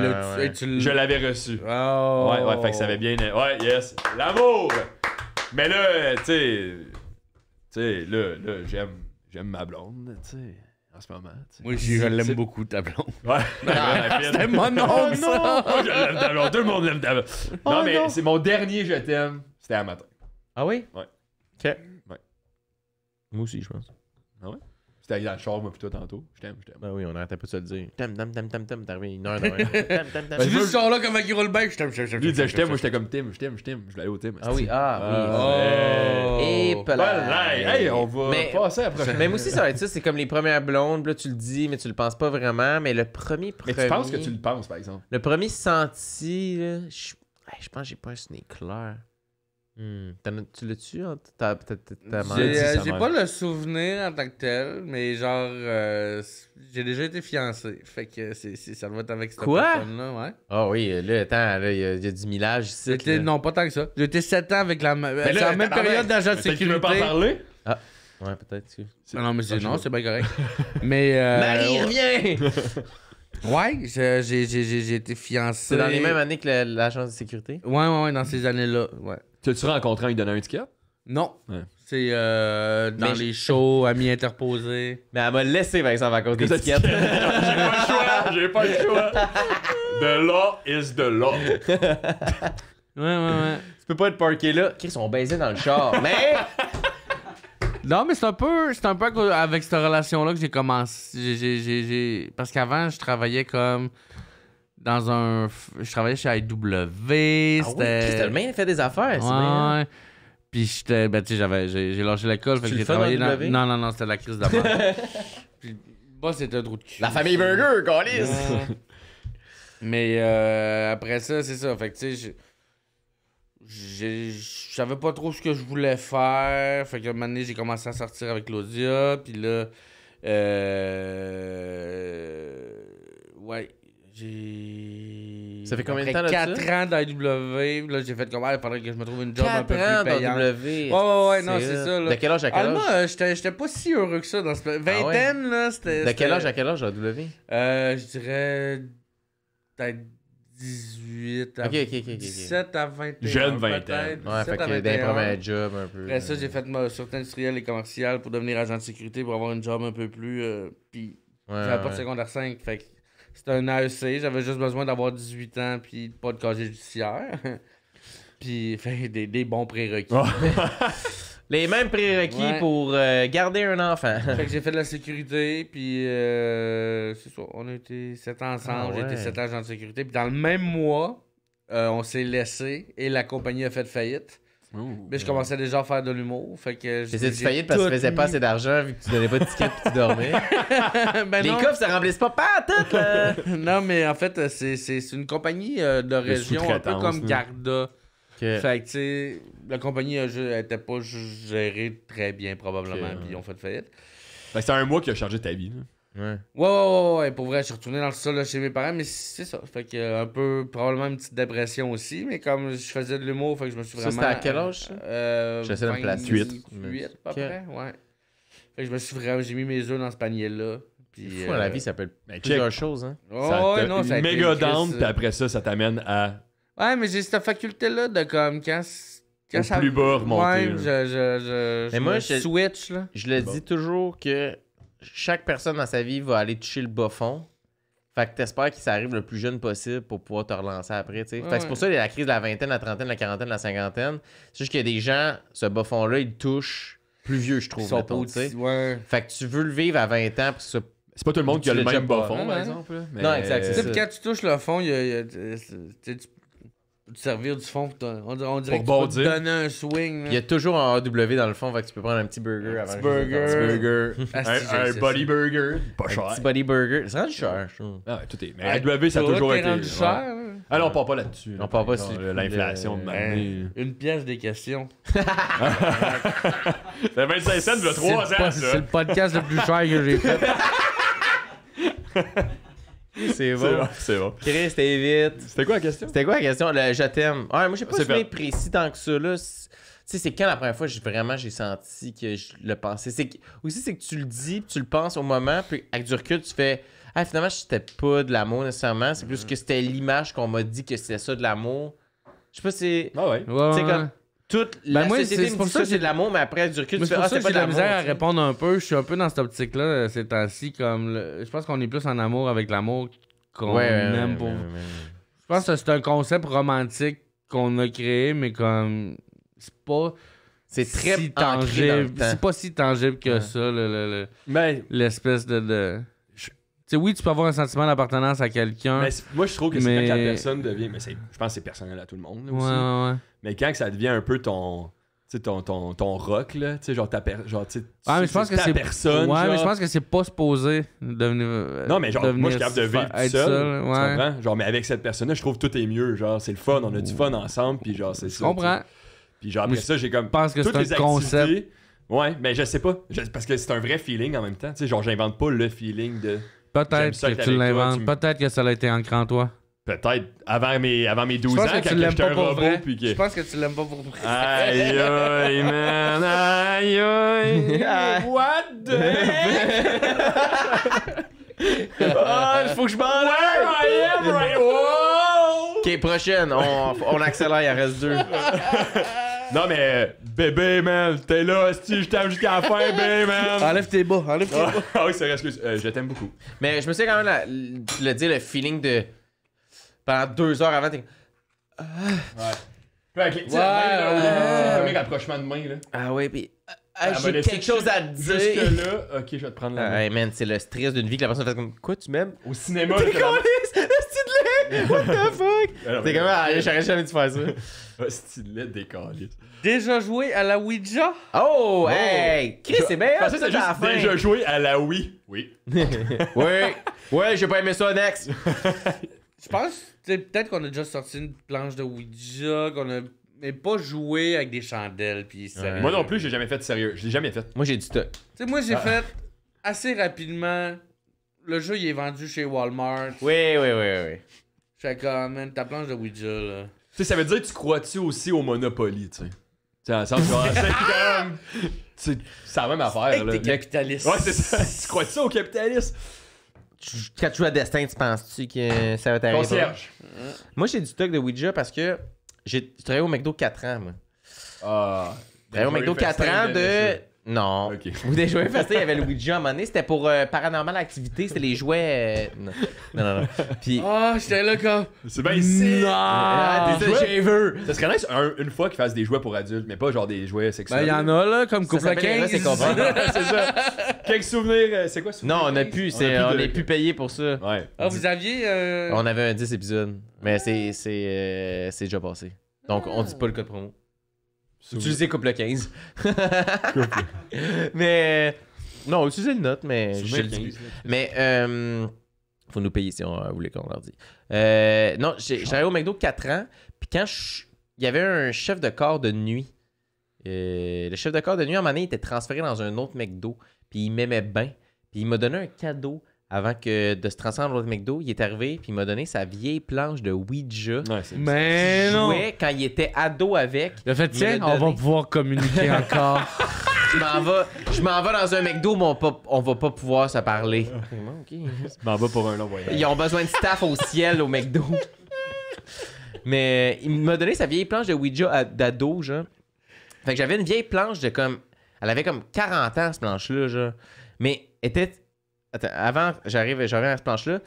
tu je l'avais reçu oh. ouais ouais fait que ça avait bien ouais yes l'amour mais là, tu sais. Tu sais, là, là j'aime, j'aime ma blonde, tu sais. En ce moment. Moi, je l'aime beaucoup, ta blonde. Ouais. [laughs] Ah, c'était mon ah, nom, ça. Moi, je l'aime ta blonde. Tout le monde l'aime ta blonde. Ah, non, mais c'est mon dernier je t'aime. C'était à matin. Ah oui? Ouais. Ok. Ouais. Moi aussi, je pense. C'était allé dans le char, moi, plutôt tantôt. Je t'aime, je t'aime. Ben oui, on arrêtait pas de se le dire. T'aimes, t'aimes, t'aimes, t'aimes, t'am T'es arrivé une heure [laughs] Tu ben, ce char-là comme qui roule bien. je t'aime, je t'aime. Lui, il disait je t'aime, moi, j'étais comme Tim, je t'aime, je t'aime. Je vais aller au Tim. Ah oui, ah oui. Oh. Et Hey, on va passer à [laughs] Même aussi, ça va être ça. C'est comme les premières blondes. Là, tu le dis, mais tu le penses pas vraiment. Mais le premier. Mais tu penses que tu le penses, par exemple. Le premier senti, je pense que j'ai pas un clair. Hmm. Tu l'as-tu? peut-être ta j'ai, euh, j'ai pas le souvenir en tant que tel, mais genre, euh, j'ai déjà été fiancé. Fait que c'est, ça doit être avec cette Quoi? personne-là, ouais. Ah oui, euh, là, attends, il y, a du millage ici. Non, pas tant que ça. j'étais 7 ans avec la, même période d'agent de sécurité. Tu veux pas parler? Ah. Ouais, peut-être Non, mais non, c'est bien correct. [laughs] mais. Marie, reviens! [laughs] Ouais, j'ai, été fiancé. C'est dans les mêmes années que l'agence de sécurité? Ouais, ouais, ouais, dans ces années-là. Ouais. Tu te tu rencontré un qui donnait un ticket? Non. C'est euh, dans les shows, amis interposés. Mais elle m'a laissé Vincent à cause des tickets. [laughs] j'ai pas le choix, j'ai pas le choix. The law is the law. ouais, ouais, ouais. Tu peux pas être parqué là. Chris, sont baisés dans le char. [laughs] Mais non, mais c'est un peu, avec cette relation-là que j'ai commencé. J'ai... Parce qu'avant, je travaillais comme dans un. Je travaillais chez IW. Ah c'était main, il fait des affaires. Ouais. Hein. ouais. Puis j'étais. Ben, tu sais, j'ai lâché l'école. Fait que j'ai travaillé dans. Non, non, non, c'était la crise d'avant. [laughs] Puis boss bah, c'était un trou de cul. La famille Burger, Calis! Mais euh, après ça, c'est ça. Fait que tu sais, je savais pas trop ce que je voulais faire. Fait que un moment donné, j'ai commencé à sortir avec Claudia. Puis là. Euh... Ouais ça fait combien de temps là 4 ans W Là, j'ai fait comme, ah, il faudrait que je me trouve une job un peu ans plus payante. Ouais, ouais, ouais, non, c'est ça. De quel âge à quel âge? Ah, moi, j'étais, pas si heureux que ça dans ce. Ah vingtaine, là, c'était. De quel âge à quel âge AW? Euh, je dirais. Peut-être 18 à ok, ok, 17 à 21. Jeune vingtaine. Ouais, fait que d'un premier job un peu. Après ça, euh, j'ai fait ma sûreté industrielle et commerciale pour devenir agent de sécurité pour avoir une job un peu plus. Euh, puis, j'avais pas de secondaire 5. Fait que c'était un AEC, j'avais juste besoin d'avoir 18 ans puis pas de casier judiciaire. [laughs] puis fait, des, bons prérequis. [laughs] Les mêmes prérequis pour euh, garder un enfant. fait que [laughs] j'ai fait de la sécurité, puis euh, c'est ça, on a été sept ans ensemble, ah j'ai été sept ans de sécurité. Puis dans le même mois, euh, on s'est laissé et la compagnie a fait faillite. Mais je commençais déjà à faire de l'humour. Fait que faillite parce que tu faisais pas assez d'argent vu que tu donnais pas de ticket et tu dormais? [laughs] Ben les coffres, ça remplissait pas pas [laughs] non, mais en fait, c'est une compagnie euh, de région un peu comme Garda. Fait que, tu sais, la compagnie n'était euh, pas gérée très bien, probablement, puis ils ont fait faillite. que c'est un mois qui a chargé ta vie. Ouais. Ouais, ouais, ouais, Pour vrai, je suis retourné dans le sol là, chez mes parents, mais c'est ça. Fait que euh, un peu, probablement une petite dépression aussi, mais comme je faisais de l'humour, fait que je me suis vraiment. Ça, c'était à quel euh, âge Euh, J'essaie de me placer. 8. 8, à peu près, ouais. Fait que je me suis vraiment. J'ai mis mes œufs dans ce panier-là. Puis, hein, la euh, vie, ça peut être plusieurs choses. Hein. ça ouais, non, ça a méga down, puis après ça, ça t'amène à. Ouais, mais j'ai cette faculté-là de comme quand. quand ça... plus bas, remonter. Ouais, je, je, je, mais moi, je, switch. Là. Je le dis toujours que chaque personne dans sa vie va aller toucher le bas fond. Fait que t'espères qu'il ça arrive le plus jeune possible pour pouvoir te relancer après, fait que c'est pour ça la crise de la vingtaine, la trentaine, la quarantaine, la cinquantaine. C'est juste qu'il y a des gens, ce bas fond-là, ils touche plus vieux, je trouve. Mettons, ouais. Fait que tu veux le vivre à 20 ans c'est pas tout le monde qui a le même bas fond, par hein. exemple. Non, exact. quand tu touches le fond, il y a, de servir du fond. On, dirait pour que tu donner un swing. Il y a toujours un AW dans le fond, que tu peux prendre un petit burger Un petit burger. Ah, un, body burger. Pas cher. Un petit body burger. C'est rendu cher, je ah, tout est. Mais AW, ça a toujours été. rendu cher. Hein? Ah non, on part pas là-dessus. on parle pas de l'inflation de, euh, Une pièce des questions. [laughs] c'est 25 cents, le 3 ans. C'est le podcast le plus cher que j'ai fait. [laughs] C'est bon. C'est bon. Chris, t'es vite. C'était quoi la question? C'était quoi la question? je t'aime. Ah, moi, j'ai pas été précis tant que ça. Là. Tu sais, c'est quand la première fois j'ai vraiment j'ai senti que je le pensais. C'est aussi c'est que tu le dis, tu le penses au moment, puis avec du recul, tu fais Ah finalement c'était pas de l'amour nécessairement, c'est plus que c'était l'image qu'on m'a dit que c'était ça de l'amour. Je sais pas si. Ah ouais. ouais, Comme toute ben, la moi, société pour dit ça, c'est de l'amour, mais après, du recul, tu fais, ah, c'est pas de la misère à répondre un peu. Je suis un peu dans cette optique-là ces temps-ci. Comme Je pense qu'on est plus en amour avec l'amour qu'on ouais, aime je pense que c'est un concept romantique qu'on a créé, mais comme. C'est pas. C'est très si tangible. C'est pas si tangible que ça, ben, l'espèce de... de oui, tu peux avoir un sentiment d'appartenance à quelqu'un. Moi, je trouve que c'est quand la personne devient. Mais je pense que c'est personnel à tout le monde. aussi. Ouais, ouais, Mais quand que ça devient un peu ton. Ton, ton, ton rock, là, tu sais, genre ta, genre, tu ah, mais je pense que ta personne. Ouais, mais je pense que c'est pas supposé devenir. Euh, non, mais genre, moi, je suis capable de vivre seul. ouais. Tu comprends? Genre, mais avec cette personne-là, je trouve que tout est mieux. Genre, c'est le fun, on a du fun ensemble, puis genre, c'est ça. Je comprends. Puis genre, après ça, j'ai comme. Je pense que c'est un concept. Ouais, mais je sais pas. parce que c'est un vrai feeling en même temps. Tu sais, genre, j'invente pas le feeling de. Peut-être que, tu l'inventes. Peut-être que ça a été ancré en toi. Peut-être avant mes, avant mes 12 ans, que quand j'étais un robot. Puis que... Je pense que tu l'aimes pas pour vrai. Aïe, aïe, man. Aïe, aïe. [laughs] What the [laughs] Ah, faut que je m'en Where I am right. Whoa! Ok, prochaine. On, on accélère, il reste deux. [laughs] Non, mais bébé, man, t'es là, si je t'aime jusqu'à la fin, bébé, man. Enlève tes bas, enlève tes bas. Ah, [laughs] ah oui, c'est vrai, excuse, euh, je t'aime beaucoup. Mais je me suis quand même, le dire, le feeling de. Pendant deux heures avant, t'es. Ah. Ouais. Puis avec les ouais, là, de main, là. Ah ouais, pis. Ah, ah, j'ai ben, quelque chose à te dire. Jusque là, ok, je vais te prendre la main. hey, man, c'est le stress d'une vie que la personne fait comme quoi tu m'aimes Au cinéma. T'es What the fuck? [laughs] T'es comment ah, allé, j'aurais jamais dû faire ça. Style décalé. Déjà joué à la Ouija? Oh, hey! c'est bien! c'est juste déjà joué à la Wii. Oui. [laughs] oui. Ouais, j'ai pas aimé ça, next. Je pense, peut-être qu'on a déjà sorti une planche de Ouija, qu'on a mais pas joué avec des chandelles puis ça... Moi non plus, j'ai jamais fait de sérieux. j'ai jamais fait. Moi j'ai dit stock. Tu sais, moi j'ai ah. fait assez rapidement. Le jeu il est vendu chez Walmart. Oui, oui, oui, oui. J'étais comme, même ta planche de Ouija, là. Tu sais, ça veut dire que tu crois-tu aussi au Monopoly, tu sais. Tu sais, [laughs] c'est même... C'est la même affaire, là. T'es capitaliste. Ouais, c'est ça. tu crois-tu au capitalisme? Quand tu joues à Destin, tu penses-tu que ça va t'arriver? Moi, j'ai du stock de Ouija parce que j'ai travaillé au McDo 4 ans, moi. Ah. J'ai travaillé au McDo 4 ans de non. Vous [laughs] Ou des jouets faciles, il y avait Luigi à un moment donné, c'était pour euh, Paranormal Activité, c'était les jouets. Euh, non. non, non, Puis. Oh, j'étais là comme. C'est bien ici! Non! Ah, des jouets. Ça serait nice une fois qu'ils fassent des jouets pour adultes, mais pas genre des jouets sexuels. Ben, il y en a là, comme Couple 15. C'est ça. Quelques souvenirs, euh, c'est quoi ce souvenir? Non, on a plus, on, n'est plus payé pour ça. Ouais. Ah, vous aviez. Euh... On avait un 10 épisodes, mais c'est, c'est, c'est déjà passé. Donc, on dit pas le code promo. Utilisez couple 15. [laughs] mais. Non, utilisez le note, mais Mais. Euh, faut nous payer si on euh, voulait qu'on leur dise. Euh, non, j'arrive au McDo 4 ans, puis quand il y avait un chef de corps de nuit. le chef de corps de nuit, à un moment donné, il était transféré dans un autre McDo, puis il m'aimait bien, puis il m'a donné un cadeau avant que de se transformer au McDo, il est arrivé puis il m'a donné sa vieille planche de Ouija. mais jouait quand il était ado avec. Le fait, tiens, on va pouvoir communiquer [laughs] encore. je m'en vais, dans un McDo, mais on, ne va pas pouvoir se parler. Ah, je m'en vais pour un Ils ont besoin de staff au ciel au McDo. [laughs] Mais il m'a donné sa vieille planche de Ouija d'ado, genre. Fait que j'avais une vieille planche de comme. Elle avait comme 40 ans, cette planche-là, genre. Mais était avant, j'arrive, à cette planche-là.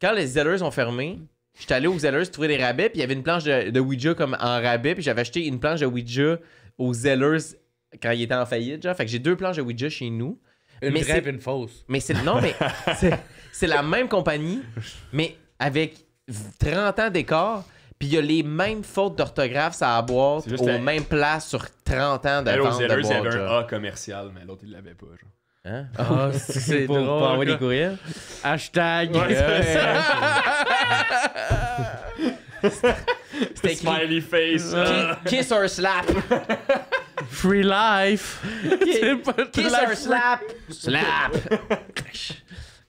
Quand les Zellers ont fermé, j'étais allé aux Zellers trouver des rabais, puis il y avait une planche de, Ouija comme en rabais, puis j'avais acheté une planche de Ouija aux Zellers quand il était en faillite, genre. Fait que j'ai deux planches de Ouija chez nous. Une vraie et une fausse. Mais c'est non, mais [laughs] c'est la même compagnie, mais avec 30 ans d'écart. Puis il y a les mêmes fautes d'orthographe ça la boîte aux mêmes places sur 30 ans de, de boîte. Zellers, un A commercial, mais l'autre, il l'avait pas. Genre. Hein? Ah Oh, [laughs] c'est pour, drôle. envoyer des courriels? Hashtag. [laughs] Smiley face. kiss or slap. Free life. [laughs] kiss or slap. Slap.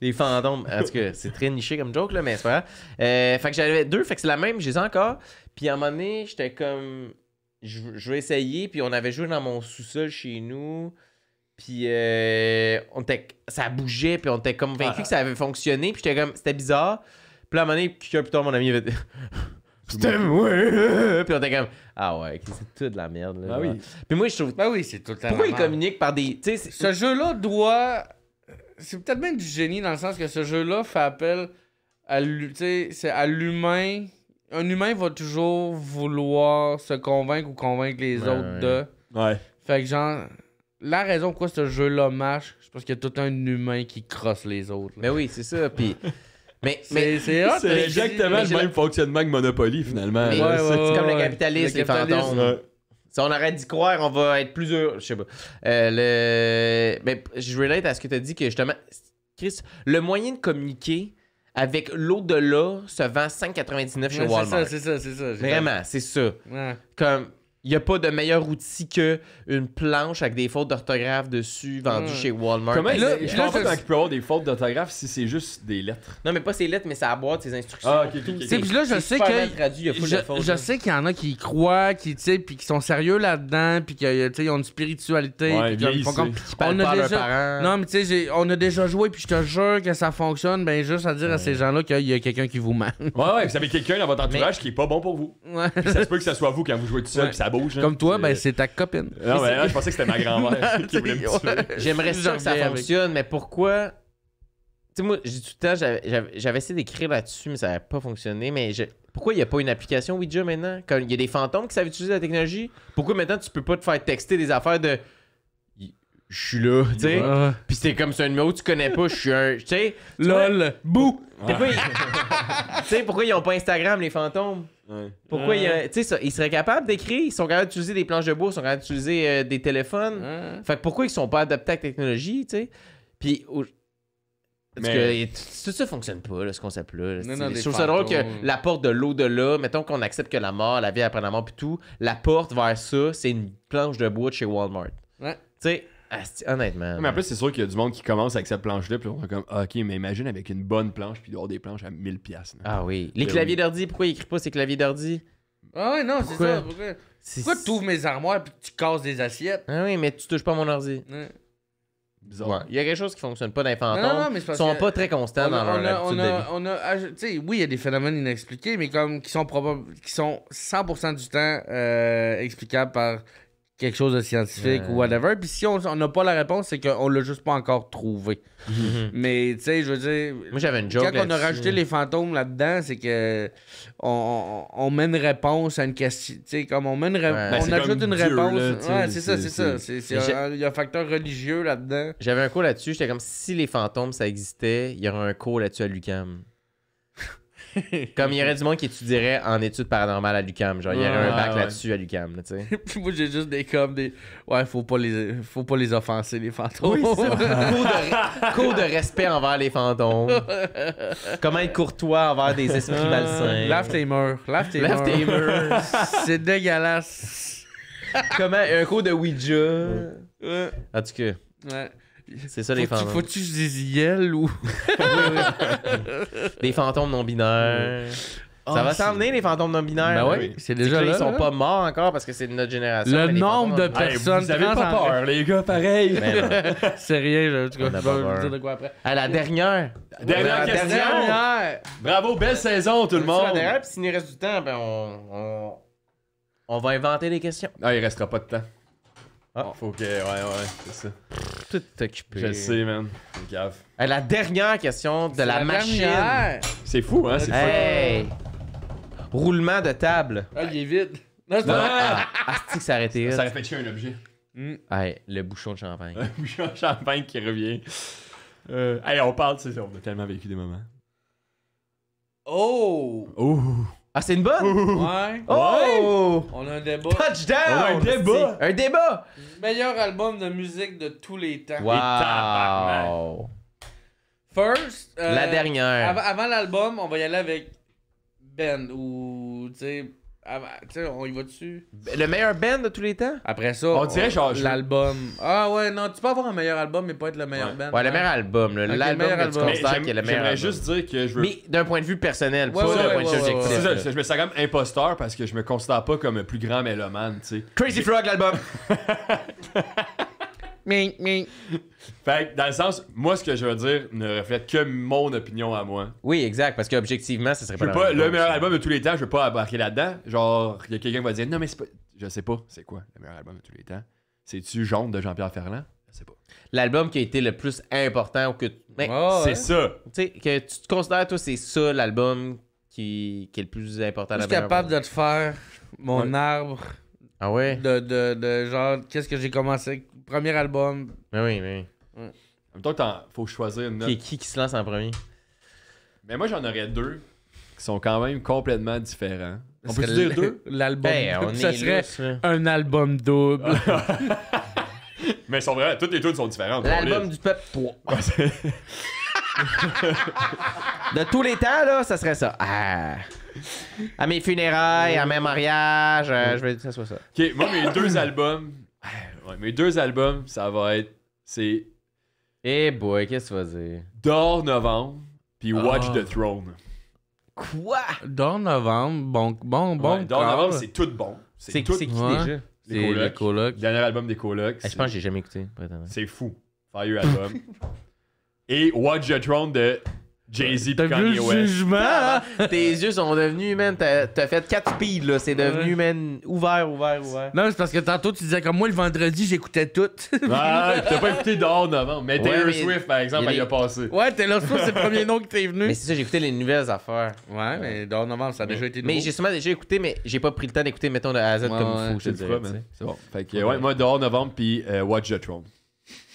Les fantômes. En tout cas, c'est très niché comme joke, là, mais c'est pas euh, fait que j'avais deux, fait que c'est la même, j'ai encore. Puis à un moment donné, j'étais comme. je vais essayer, puis on avait joué dans mon sous-sol chez nous. Puis euh, on était, ça bougeait, puis on était comme ah. que ça avait fonctionné. Puis j'étais comme, c'était bizarre. Puis à un moment donné, plus tard, mon ami avait dit Puis on était comme, ah ouais, c'est tout de la merde. Là, bah Puis moi, je trouve. Bah oui, c'est tout Pourquoi il communique par des. Ce jeu-là doit. C'est peut-être même du génie dans le sens que ce jeu-là fait appel à l'humain. Un humain va toujours vouloir se convaincre ou convaincre les autres de. Ouais. Fait que genre la raison pourquoi ce jeu-là marche, c'est parce qu'il y a tout un humain qui crosse les autres. Mais oui, c'est ça. Puis. [laughs] Mais, c'est exactement le même fonctionnement que Monopoly, finalement. c'est comme le capitalisme, les fantômes. Si on arrête d'y croire, on va être plusieurs. Je sais pas. Euh, le... je relate à ce que tu as dit que justement, Chris, le moyen de communiquer avec l'au-delà se vend 5,99 chez Walmart. C'est ça, c'est ça, c'est ça. Vraiment, c'est ça. Comme il n'y a pas de meilleur outil qu'une planche avec des fautes d'orthographe dessus vendue hmm. chez Walmart. Comment là, je pense pas peut avoir des fautes d'orthographe si c'est juste des lettres. Non, mais pas ces lettres, mais ça aboie ses instructions. Ah, ok, tout Puis là, je sais que. y a je, je sais qu'il y en a qui croient, qui, puis qui sont sérieux là-dedans, puis qui ont une spiritualité. ils on a déjà. Non, mais tu sais, on a déjà joué, puis je te jure que ça fonctionne. Ben, juste à dire à ces gens-là qu'il y a quelqu'un qui vous ment Ouais, ouais, vous avez quelqu'un dans votre entourage qui est pas bon pour vous. Ça se peut que ce soit vous quand vous jouez tout seul, ça comme toi, ben, c'est ta copine. je pensais que c'était ma grand-mère [laughs] qui voulait me tuer. J'aimerais ça que ça fonctionne, mais pourquoi tu sais, moi, j'ai tout le temps, j'avais essayé d'écrire là-dessus, mais ça n'a pas fonctionné. Mais je... pourquoi il n'y a pas une application Ouija maintenant il y a des fantômes qui savent utiliser la technologie, pourquoi maintenant tu peux pas te faire texter des affaires de je suis là, tu sais. Puis c'est comme c'est un numéro que tu connais pas, je suis un. Tu sais. LOL, bouh [laughs] Tu sais, pourquoi ils ont pas Instagram, les fantômes pourquoi il, euh. ils seraient capables d'écrire, ils sont capables d'utiliser des planches de bois, ils sont capables d'utiliser euh, des téléphones. Fait pourquoi ils sont pas adaptés à la technologie, tu sais? Puis que tout ça fonctionne pas, là, ce concept-là. ça que la porte de l'au-delà, mettons qu'on accepte que la mort, la vie après la mort, puis tout, la porte vers ça, c'est une planche de bois de chez Walmart. Ouais. Tu sais, honnêtement. Mais en plus, c'est sûr qu'il y a du monde qui commence avec cette planche-là, puis on est comme, ok, mais imagine avec une bonne planche, puis d'avoir des planches à 1000$. Ah oui. Les ben claviers d'ordi, pourquoi ils écrivent pas ces claviers d'ordi Ah oui, non, c'est ça. Pourquoi, tu ouvres mes armoires, puis tu casses des assiettes Ah oui, mais tu touches pas mon ordi. Bizarre. Il y a quelque chose qui fonctionne pas dans Non, non, mais ils sont pas très constants dans leur on a, ah, sais, oui, il y a des phénomènes inexpliqués, mais comme qui sont, qui sont 100% du temps euh, explicables par quelque chose de scientifique ou euh. whatever. Puis si on n'a pas la réponse, c'est qu'on l'a juste pas encore trouvé. Mhm. Mais tu sais, je veux dire. Moi, j'avais une joke. Quand on a rajouté les fantômes là-dedans, c'est que on, on, met une réponse à une question. Tu sais, comme on met une ben, réponse. on ajoute une réponse. ouais, c'est ça, c'est ça. Il y a un facteur religieux là-dedans. J'avais un coup là-dessus. J'étais comme si les fantômes, ça existait, il y aurait un cours là-dessus à l'UCAM. Comme il y aurait du monde qui étudierait en études paranormales à l'UCAM. Genre, il y aurait un bac là-dessus à l'UCAM. sais. [laughs] moi, j'ai juste des comme des. Ouais, faut pas les, faut pas les offenser, les fantômes. Oui, [laughs] de... cours, de respect envers les fantômes. Comment être courtois envers des esprits ah. malsains. Laugh tes murs. [laughs] C'est dégueulasse. Comment. Un cours de Ouija. En tout cas. Ouais. C'est ça, les fantômes. Faut-tu que je ou. des [laughs] fantômes non binaires. ça ah, va s'emmener les fantômes non binaires. Ben oui, c'est déjà là, Ils sont pas morts encore parce que c'est de notre génération. Le nombre de personnes. vous avez pas peur, les gars, pareil. Ben [laughs] c'est rien, je vais dire de quoi après. À la dernière. Dernière question. Bravo, belle saison, tout le monde. si il puis s'il nous reste du temps, ben on, on, va inventer des questions. Ah, il restera pas de temps. Ah. Ok, Ouais, ouais, c'est ça. Tout est occupé. Je sais, man. Gaffe. Eh, la dernière question de la, machine. C'est fou, hein? C'est fou. Roulement de table. Ah, il est vide. Non, c'est pas ah, ah, ça a fait un objet. Ah, le bouchon de champagne. Le [laughs] bouchon de champagne qui revient. Euh, on parle, c'est ça. On a tellement vécu des moments. Oh! Oh! Ah, c'est une bonne? Ouais. Oh! On a un débat. Touchdown! un débat. Un débat. Meilleur album de musique de tous les temps. Wow. First. la euh, dernière. avant l'album, on va y aller avec Ben ou, tu sais, ah, bah, tu sais on y va dessus. Ben, le meilleur band de tous les temps? Après ça, on dirait genre l'album. Ah ouais, non, tu peux avoir un meilleur album mais pas être le meilleur band. Ouais, le meilleur album, l'album que tu considères qui est le meilleur. J'aimerais juste dire que je veux Mais d'un point de vue personnel, pas d'un point de vue objectif. Ça, je me sens quand même imposteur parce que je me considère pas comme le plus grand mélomane, tu sais. Crazy Frog l'album. [laughs] Fait dans le sens, moi, ce que je veux dire ne reflète que mon opinion à moi. Oui, exact, parce qu'objectivement, ce serait pas, le meilleur album de tous les temps. Je veux pas embarquer là-dedans. Genre, il y a quelqu'un qui va dire, non, mais c'est pas... je sais pas, c'est quoi le meilleur album de tous les temps? C'est-tu Jaune de Jean-Pierre Ferland? Je sais pas. L'album qui a été le plus important que. tu... c'est ça. Tu sais, que tu te considères, toi, c'est ça l'album qui... est le plus important. Je suis capable de te faire mon arbre. Ah ouais? De, de genre, qu'est-ce que j'ai commencé premier album. Mais oui, mais oui. En même temps, faut choisir une note. Qui, qui qui se lance en premier Mais moi, j'en aurais deux qui sont quand même complètement différents. On peut dire deux L'album. Ben, on est serait un album double. [laughs] mais ils sont vraiment, toutes les deux sont différentes. L'album du peuple 3. [laughs] [laughs] de tous les temps, là, ça serait ça. Ah. À mes funérailles, à mes mariages, euh, je veux dire que ça soit ça. Ok, moi, mes deux albums mes deux albums, ça va être. C'est. Eh hey boy, qu'est-ce que tu vas dire? Dors novembre, puis ah. Watch the Throne. Quoi? Dors novembre, bon, bon, bon. Ouais, novembre, c'est tout bon. C'est tout... qui ouais. déjà? Les colocs. Dernier album des colocs. Eh, je pense que j'ai jamais écouté. C'est fou. Fire album. [laughs] Et Watch the Throne de Jay-Z T'as vu le jugement? Hein? Tes yeux sont devenus, humains t'as fait 4 speeds, là. C'est devenu, même ouvert, ouvert, ouvert. Non, c'est parce que tantôt, tu disais comme moi, le vendredi, j'écoutais tout. ah, t'as pas écouté dehors novembre Mais Taylor Swift, par exemple, il y a, passé. Ouais, Taylor Swift, c'est le premier nom qui t'est venu. Mais c'est ça, J'écoutais les nouvelles affaires. Ouais, mais dehors novembre, ça a déjà été nouveau. Mais j'ai sûrement déjà écouté, mais j'ai pas pris le temps d'écouter, mettons, de A à Z comme il faut, je te hein. C'est bon. Fait que, ouais, moi, dehors novembre, puis euh, Watch the Throne.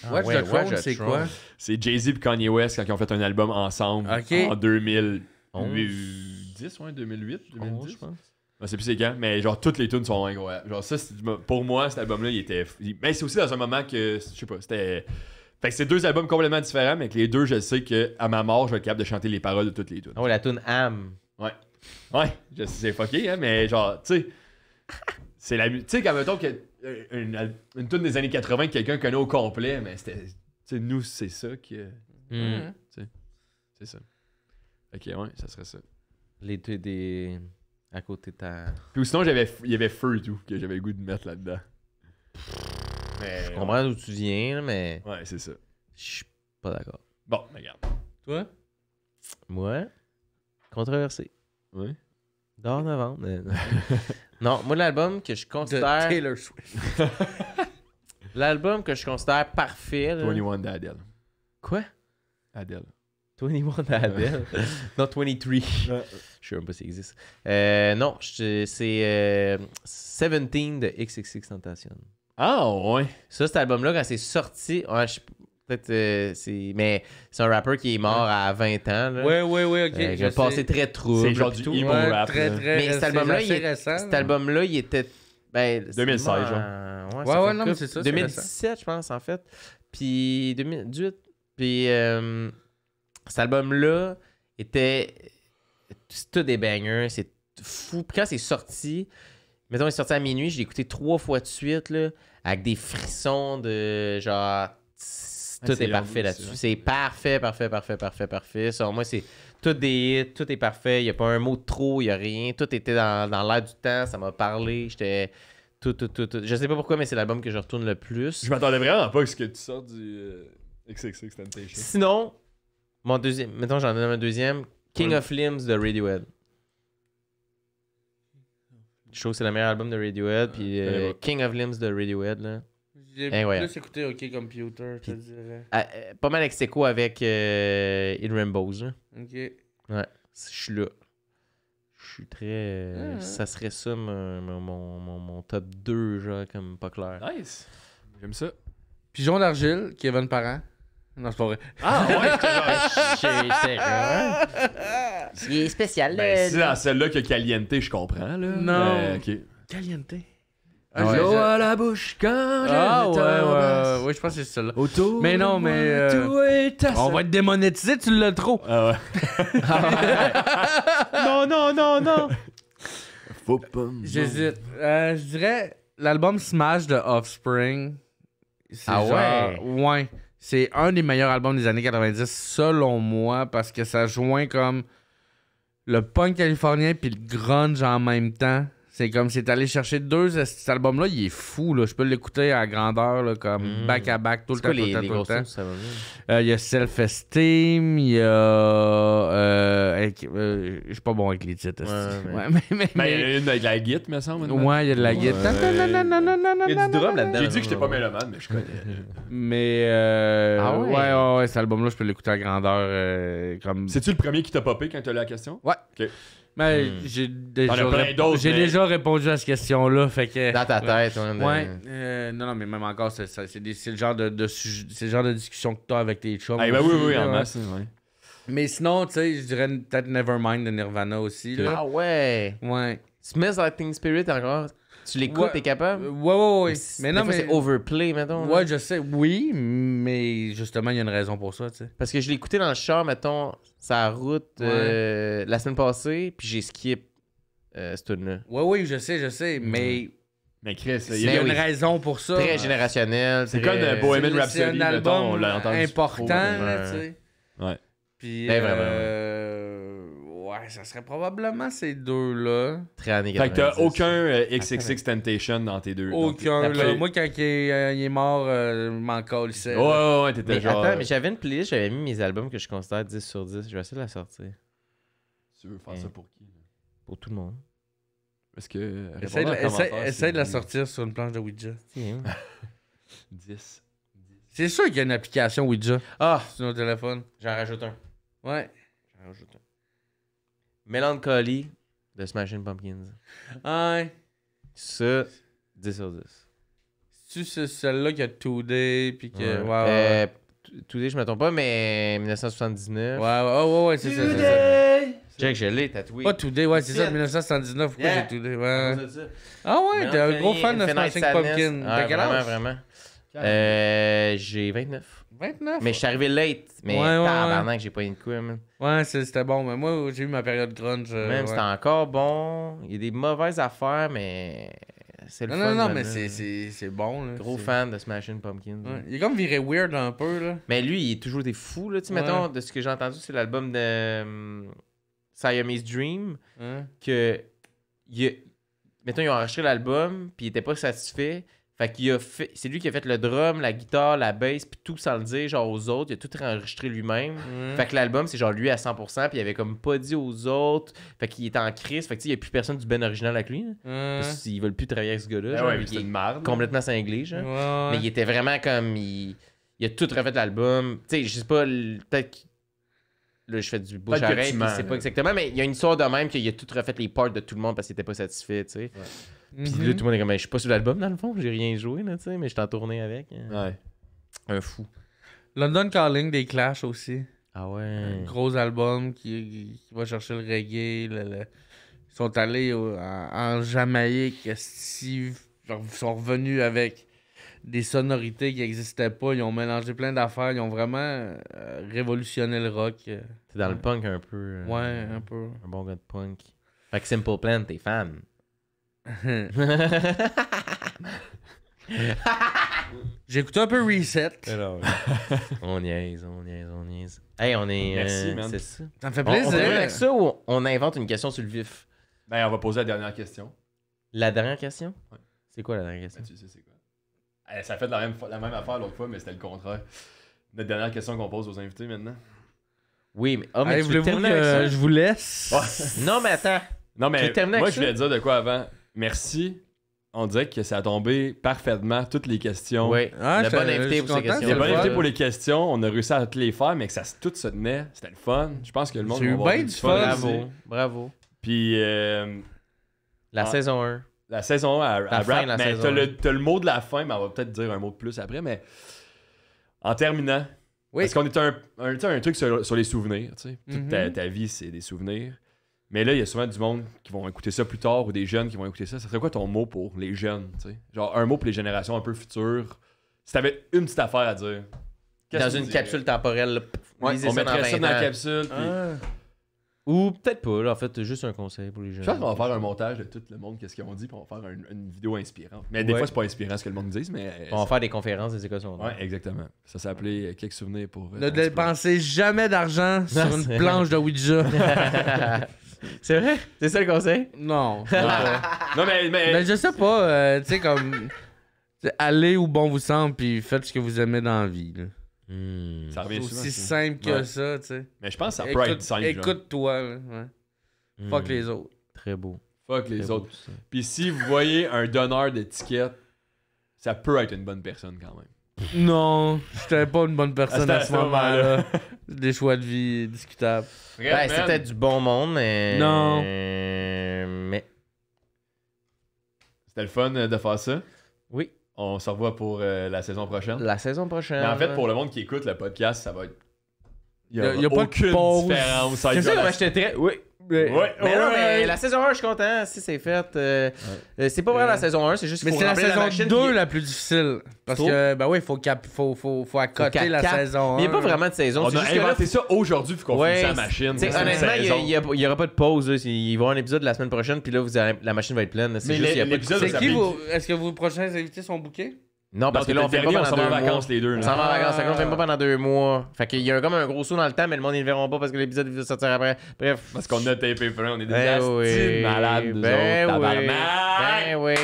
Ah, ouais, c'est quoi? C'est Jay-Z et Kanye West quand ils ont fait un album ensemble en 2010, ouais, 2008, 2010, je pense. Ah, sais plus c'est mais genre toutes les tunes sont incroyables. Genre ça, pour moi, cet album-là, il était. Mais c'est aussi dans un moment que, je sais pas, c'était. Fait que c'est deux albums complètement différents, mais que les deux, je sais que à ma mort, je vais être capable de chanter les paroles de toutes les tunes. Oh, la tune Am. Ouais. Ouais, je sais, c'est fucké, hein, mais genre, tu sais. C'est la Tu sais, quand mettons que euh, une, euh, une des années 80 que quelqu'un connaît au complet, mais c'était. Tu sais, nous, c'est ça qui. Mm. Mm. C'est ça. Ok, ouais, ça serait ça. Les deux des. À côté de ta. Puis sinon, il y avait feu et tout, que j'avais le goût de mettre là-dedans. je comprends d'où tu viens, mais. Ouais, c'est ça. Je suis pas d'accord. Bon, regarde. Toi Moi Controversé. Oui. Dors novembre. Non, moi, l'album que je considère. Taylor Swift. [laughs] l'album que je considère parfait. 21 d'Adele. Quoi Adele. 21 d'Adele. non, 23. je sais même pas si existe. Euh, non, c'est 17 euh, de XXX Tentation. Ah, ouais. Ça, cet album-là, quand c'est sorti, Peut-être euh, c'est. Mais c'est un rappeur qui est mort à 20 ans. Là. Oui, oui, oui, ok. Euh, je il a passé très trop. C'est genre du emo rap. Très, très, mais cet album-là, il, cet album-là, il était. Ben, 2016, genre. ouais, ouais, non, c'est ça. 2017, je pense, en fait. Puis 2018. Puis euh, cet album-là était. C'est tout des bangers. C'est fou. Puis quand c'est sorti, mettons, il est sorti à minuit, j'ai écouté trois fois de suite, là, avec des frissons de genre tout est, parfait là-dessus. C'est parfait, parfait, parfait, parfait, parfait. moi, c'est tout des hits, tout est parfait. Il n'y a pas un mot de trop, il n'y a rien. Tout était dans, dans l'air du temps, ça m'a parlé. J'étais. Tout, tout, tout, Je sais pas pourquoi, mais c'est l'album que je retourne le plus. Je m'attendais vraiment pas à ce que tu sortes du XXX euh, Sinon, mon deuxième. Mettons, j'en ai un deuxième. King of Limbs de Radiohead. Je trouve que c'est le meilleur album de Radiohead. Puis euh, King of Limbs de Radiohead, là. J'ai eh plus ouais. OK Computer, je te dirais. Ah, euh, pas mal ex avec euh, avec Rainbows. Hein. Ok. Ouais, je suis là. Je suis très. Euh, ah. ça serait ça mon, mon, mon, top 2, genre, comme pas clair. Nice. J'aime ça. Pigeon d'argile, Kevin Parent. Non, c'est pas vrai. Ah ouais, c'est [laughs] [laughs] spécial. Ben, c'est euh, dans celle-là que Caliente, je comprends. Là. Non. Ben, ok Caliente. Ah à la bouche quand ah, j'ai ouais, ouais, Oui, je pense que c'est celle-là. mais non, mais. Euh, on va être démonétisé, tu l'as trop. Ah ouais. [laughs] non, non, non, non. Faut J'hésite. Euh, je dirais l'album Smash de Offspring. Ah ouais? Ouais. C'est un des meilleurs albums des années 90, selon moi, parce que ça joint comme le punk californien puis le grunge en même temps. C'est comme si allé chercher deux. Cet album-là, il est fou. Là. Je peux l'écouter à grandeur, comme hmm. back à back tout le temps. il y a Self-Esteem, il y a. Euh, euh je suis pas bon avec les titres. [laughs] Ben, mais, il y a une avec la guitare, me semble. Ouais, il y a de la guitare. Il y a du drum là-dedans. J'ai dit que j'étais pas mélomane, mais je connais. mais. Euh, ah ouais? Ouais, ouais, cet album-là, je peux l'écouter à grandeur. Euh, comme... C'est-tu le premier qui t'a popé quand t'as eu la question? Ouais. Ok. Mais hmm. j'ai déjà, déjà répondu à cette question-là, fait que... Dans ta tête, ouais. Euh, non, non, mais même encore, c'est, c'est, le genre de, de discussion que tu as avec tes chums. Ah, ben oui, oui, en masse, Mais sinon, tu sais, je dirais peut-être Nevermind de Nirvana aussi. Ah ouais! Ouais. Tu mets teen Spirit encore? Tu l'écoutes, t'es capable? Ouais, ouais, ouais. Mais non, mais. C'est overplay, mettons. Ouais, je sais. Oui, mais justement, il y a une raison pour ça, tu sais. Parce que je l'ai écouté dans le char, mettons, sa route euh, la semaine passée, puis j'ai skip euh, ce tour là Ouais, oui, je sais, je sais, mm. mais. Mais Chris, il y a une raison pour ça. Très générationnel. C'est comme Bohemian Rhapsody, un album mettons, on l'a entendu. Important, tu sais. Ouais. Puis. Ben, vraiment. Euh, ouais, ça serait probablement ces deux-là. Très années Fait que t'as aucun XXX euh, Temptation dans tes deux. Aucun, là. Moi, quand il est, euh, il mort, euh, je m'en colle, Ouais, ouais, ouais, t'étais genre. attends, mais j'avais une playlist, j'avais mis mes albums que je considère 10 sur 10. Je vais essayer de la sortir. Tu veux faire ça pour qui Pour tout le monde. Est-ce que. Essaye de, la sortir sur une planche de Ouija. Tiens. 10. [laughs] C'est sûr qu'il y a une application Ouija Ah, sur nos téléphone. j'en rajoute un. Ouais. Mélancolie de Smashing Pumpkins. Ouais. Ça, 10 sur 10. C'est celle-là qui a 2D puis que. Ouais. Wow. Euh, Two je me trompe pas, mais 1979. Ouais, ouais, ouais, ouais c'est ça. Today! ça. Check, je l'ai tatoué. Pas Today, ouais, c'est ça, 1979. Pourquoi j'ai Today? Ouais. Ah ouais, t'es un gros fan de Smashing Pumpkins. T'as Vraiment, vraiment. Euh, j'ai 29. Mais je suis arrivé late. Mais ouais, en que j'ai pas eu de coup, Ouais, c'était bon. Mais moi, j'ai eu ma période grunge. Euh, Même, c'était encore bon. Il y a des mauvaises affaires, mais. C'est le non, non, non, mais c'est bon. Gros fan de Smashing Pumpkins. Il est comme viré weird un peu. Là. Mais lui, il est toujours des fous. Là. Tu mettons, de ce que j'ai entendu, c'est l'album de hum, Siamese Dream. Que. Mettons, ils ont enregistré l'album, puis il était pas satisfait. Fait a fait, c'est lui qui a fait le drum, la guitare, la bass, puis tout sans le dire genre aux autres, il a tout enregistré lui-même. Fait que l'album c'est genre lui à 100% puis il avait comme pas dit aux autres. Fait qu'il était en crise, fait que il y a plus personne du ben original avec lui. Hein. ils veulent plus travailler avec ce gars-là, ben genre, Complètement cinglé genre. Mais il était vraiment comme il, il a tout refait l'album. Tu sais, je sais pas peut-être Là, je fais du bouche à oreille, je sais pas exactement, mais il y a une histoire de même qu'il a tout refait les parts de tout le monde parce qu'il était pas satisfait, tu sais. Puis là, mm-hmm. tout le monde est comme, ben, je suis pas sur l'album dans le fond, j'ai rien joué, là, mais je en tournais avec. Ouais. Un fou. London Calling des Clash aussi. Ah ouais. Un gros album qui, va chercher le reggae. Le, Ils sont allés en, Jamaïque. ils sont revenus avec des sonorités qui n'existaient pas. Ils ont mélangé plein d'affaires. Ils ont vraiment euh, révolutionné le rock. C'est dans le punk un peu. Euh, ouais, un peu. Un bon gars de punk. Fait que Simple Plan, t'es fan. J'ai un peu Reset. [laughs] on niaise, on niaise, on niaise. Hey, on est. Merci, euh, man. ça. me fait plaisir. On, avec ça ou on invente une question sur le vif Ben, on va poser la dernière question. La dernière question ouais. C'est quoi la dernière question Tu sais, c'est quoi eh, Ça fait la même, la même affaire l'autre fois, mais c'était le contraire. Notre dernière question qu'on pose aux invités maintenant. Oui, mais. Ah, mais que je vous laisse Non, mais attends. Non, mais. Moi, je voulais dire de quoi avant Merci. On dirait que ça a tombé parfaitement toutes les questions. Oui. le bon invité pour les questions. On a réussi à toutes les faire, mais que ça tout se tenait. C'était le fun. Je pense que le monde. J'ai eu bien du fun. Bravo. Bravo. Puis. Euh, la saison 1. La saison 1 à, la fin, mais t'as le, as le mot de la fin, mais on va peut-être dire un mot de plus après. Mais en terminant, oui. Parce qu'on est un, truc sur, les souvenirs. Tu mhm. ta, vie, c'est des souvenirs. Mais là, il y a souvent du monde qui vont écouter ça plus tard ou des jeunes qui vont écouter ça. Ça serait quoi ton mot pour les jeunes sais, Genre un mot pour les générations un peu futures. Si t'avais une petite affaire à dire. Dans une capsule temporelle. on mettrait ça dans, la capsule. Ah. Ou peut-être pas, en fait, juste un conseil pour les jeunes. Je pense qu'on va faire un montage de tout le monde, qu'est-ce qu'ils ont dit, pour on va faire une, vidéo inspirante. Mais des fois, c'est pas inspirant ce que le monde dit, mais. Euh, on va faire des conférences des écoles Ouais, exactement. Ça s'appelait euh, Quelques souvenirs pour. Euh, ne dépensez jamais d'argent sur [laughs] une planche de Ouija. [laughs] C'est vrai? C'est ça le conseil? Non. [laughs] non, mais, mais... je sais pas, euh, tu sais, comme. allez où bon vous semble, puis faites ce que vous aimez dans la vie. C'est hmm. aussi simple que ça, tu sais. Mais je pense que ça peut être Écoute- Écoute-toi, hmm. Fuck les autres. Très beau. Fuck les autres. Puis si vous voyez un donneur d'étiquette, ça peut être une bonne personne quand même. Non, n'étais pas une bonne personne à, ce moment-là. [laughs] des choix de vie discutables. Ben, c'était du bon monde, mais. Non. Euh, mais. C'était le fun euh, de faire ça. Oui. On se revoit pour euh, la saison prochaine. La saison prochaine. en fait, pour le monde qui écoute le podcast, ça va être. Il n'y a, pas de différence. Je Oui, la saison 1, je suis content. Si c'est fait, euh, c'est pas vrai la euh, saison 1, c'est juste Mais c'est la saison 2 la, plus difficile. Parce que, ben oui, il faut, cap, faut, faut, faut la saison 1. il n'y a pas vraiment de saison. On a inventé ça aujourd'hui, puisqu'on qu'on finit la machine. Honnêtement, il n'y aura pas de pause. Il va y avoir un épisode la semaine prochaine, puis là, vous la machine va être pleine. C'est juste, il n'y a pas de Est-ce que vos prochains invités sont bouqués? Non, parce que là, on fait pas pendant vacances les deux. On s'en va en vacances, ah. on même pas pendant deux mois. Fait qu'il y a comme un gros saut dans le temps, mais le monde, ils le verront pas parce que l'épisode va sortir après. Bref. Parce qu'on a tapé plein, on est des ben malades, ben ouais. Ben oui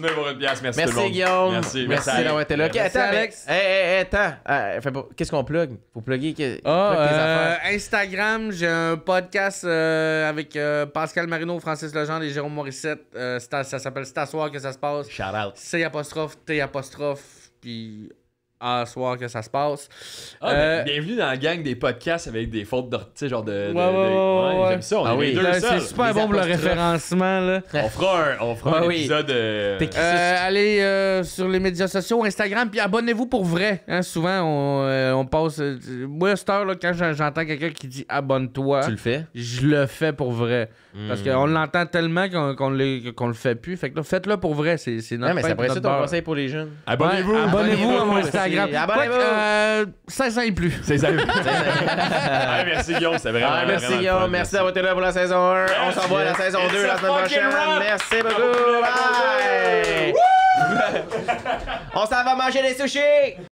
nous pour une pièce, merci, merci tout le monde. Guillaume. Merci, merci, merci d'avoir été là. Merci, attends, Alex. Hé, hé, hé, attends. Euh, qu'est-ce qu'on plug? Faut pluguer. que... Ah, euh, Instagram, j'ai un podcast euh, avec Pascal Marino, Francis Legendre et Jérôme Morissette. ça s'appelle C'est à soir que ça se passe. Shout out. C'est apostrophe, T apostrophe, puis à soir que ça se passe. Ah, ben, euh, bienvenue dans la gang des podcasts avec des fautes d'ortie, genre de. Ouais, J'aime ça, on ah oui. Ben, c'est super bon pour le référencement. Là. On fera un, on fera un épisode. Euh, euh, allez sur les médias sociaux, Instagram, puis abonnez-vous pour vrai. Hein, souvent, on, on passe. moi, cette heure, là, quand j'entends quelqu'un qui dit abonne-toi, tu le fais Je le fais pour vrai. Parce qu'on hmm. l'entend tellement qu'on qu'on le fait plus. Fait que là, faites-le pour vrai. C'est c'est notre Non, mais ça ton conseil pour les jeunes. Abonnez-vous. Abonnez-vous à mon Instagram. Merci. ans Abonnez-vous. euh, et plus. C'est plus. [laughs] Ah, merci Guillaume, c'est vraiment. Ah, merci Guillaume, merci d'avoir été là pour la saison 1. On s'en va à la saison 2 la semaine prochaine. Merci beaucoup. Bye. [laughs] On s'en va manger des sushis.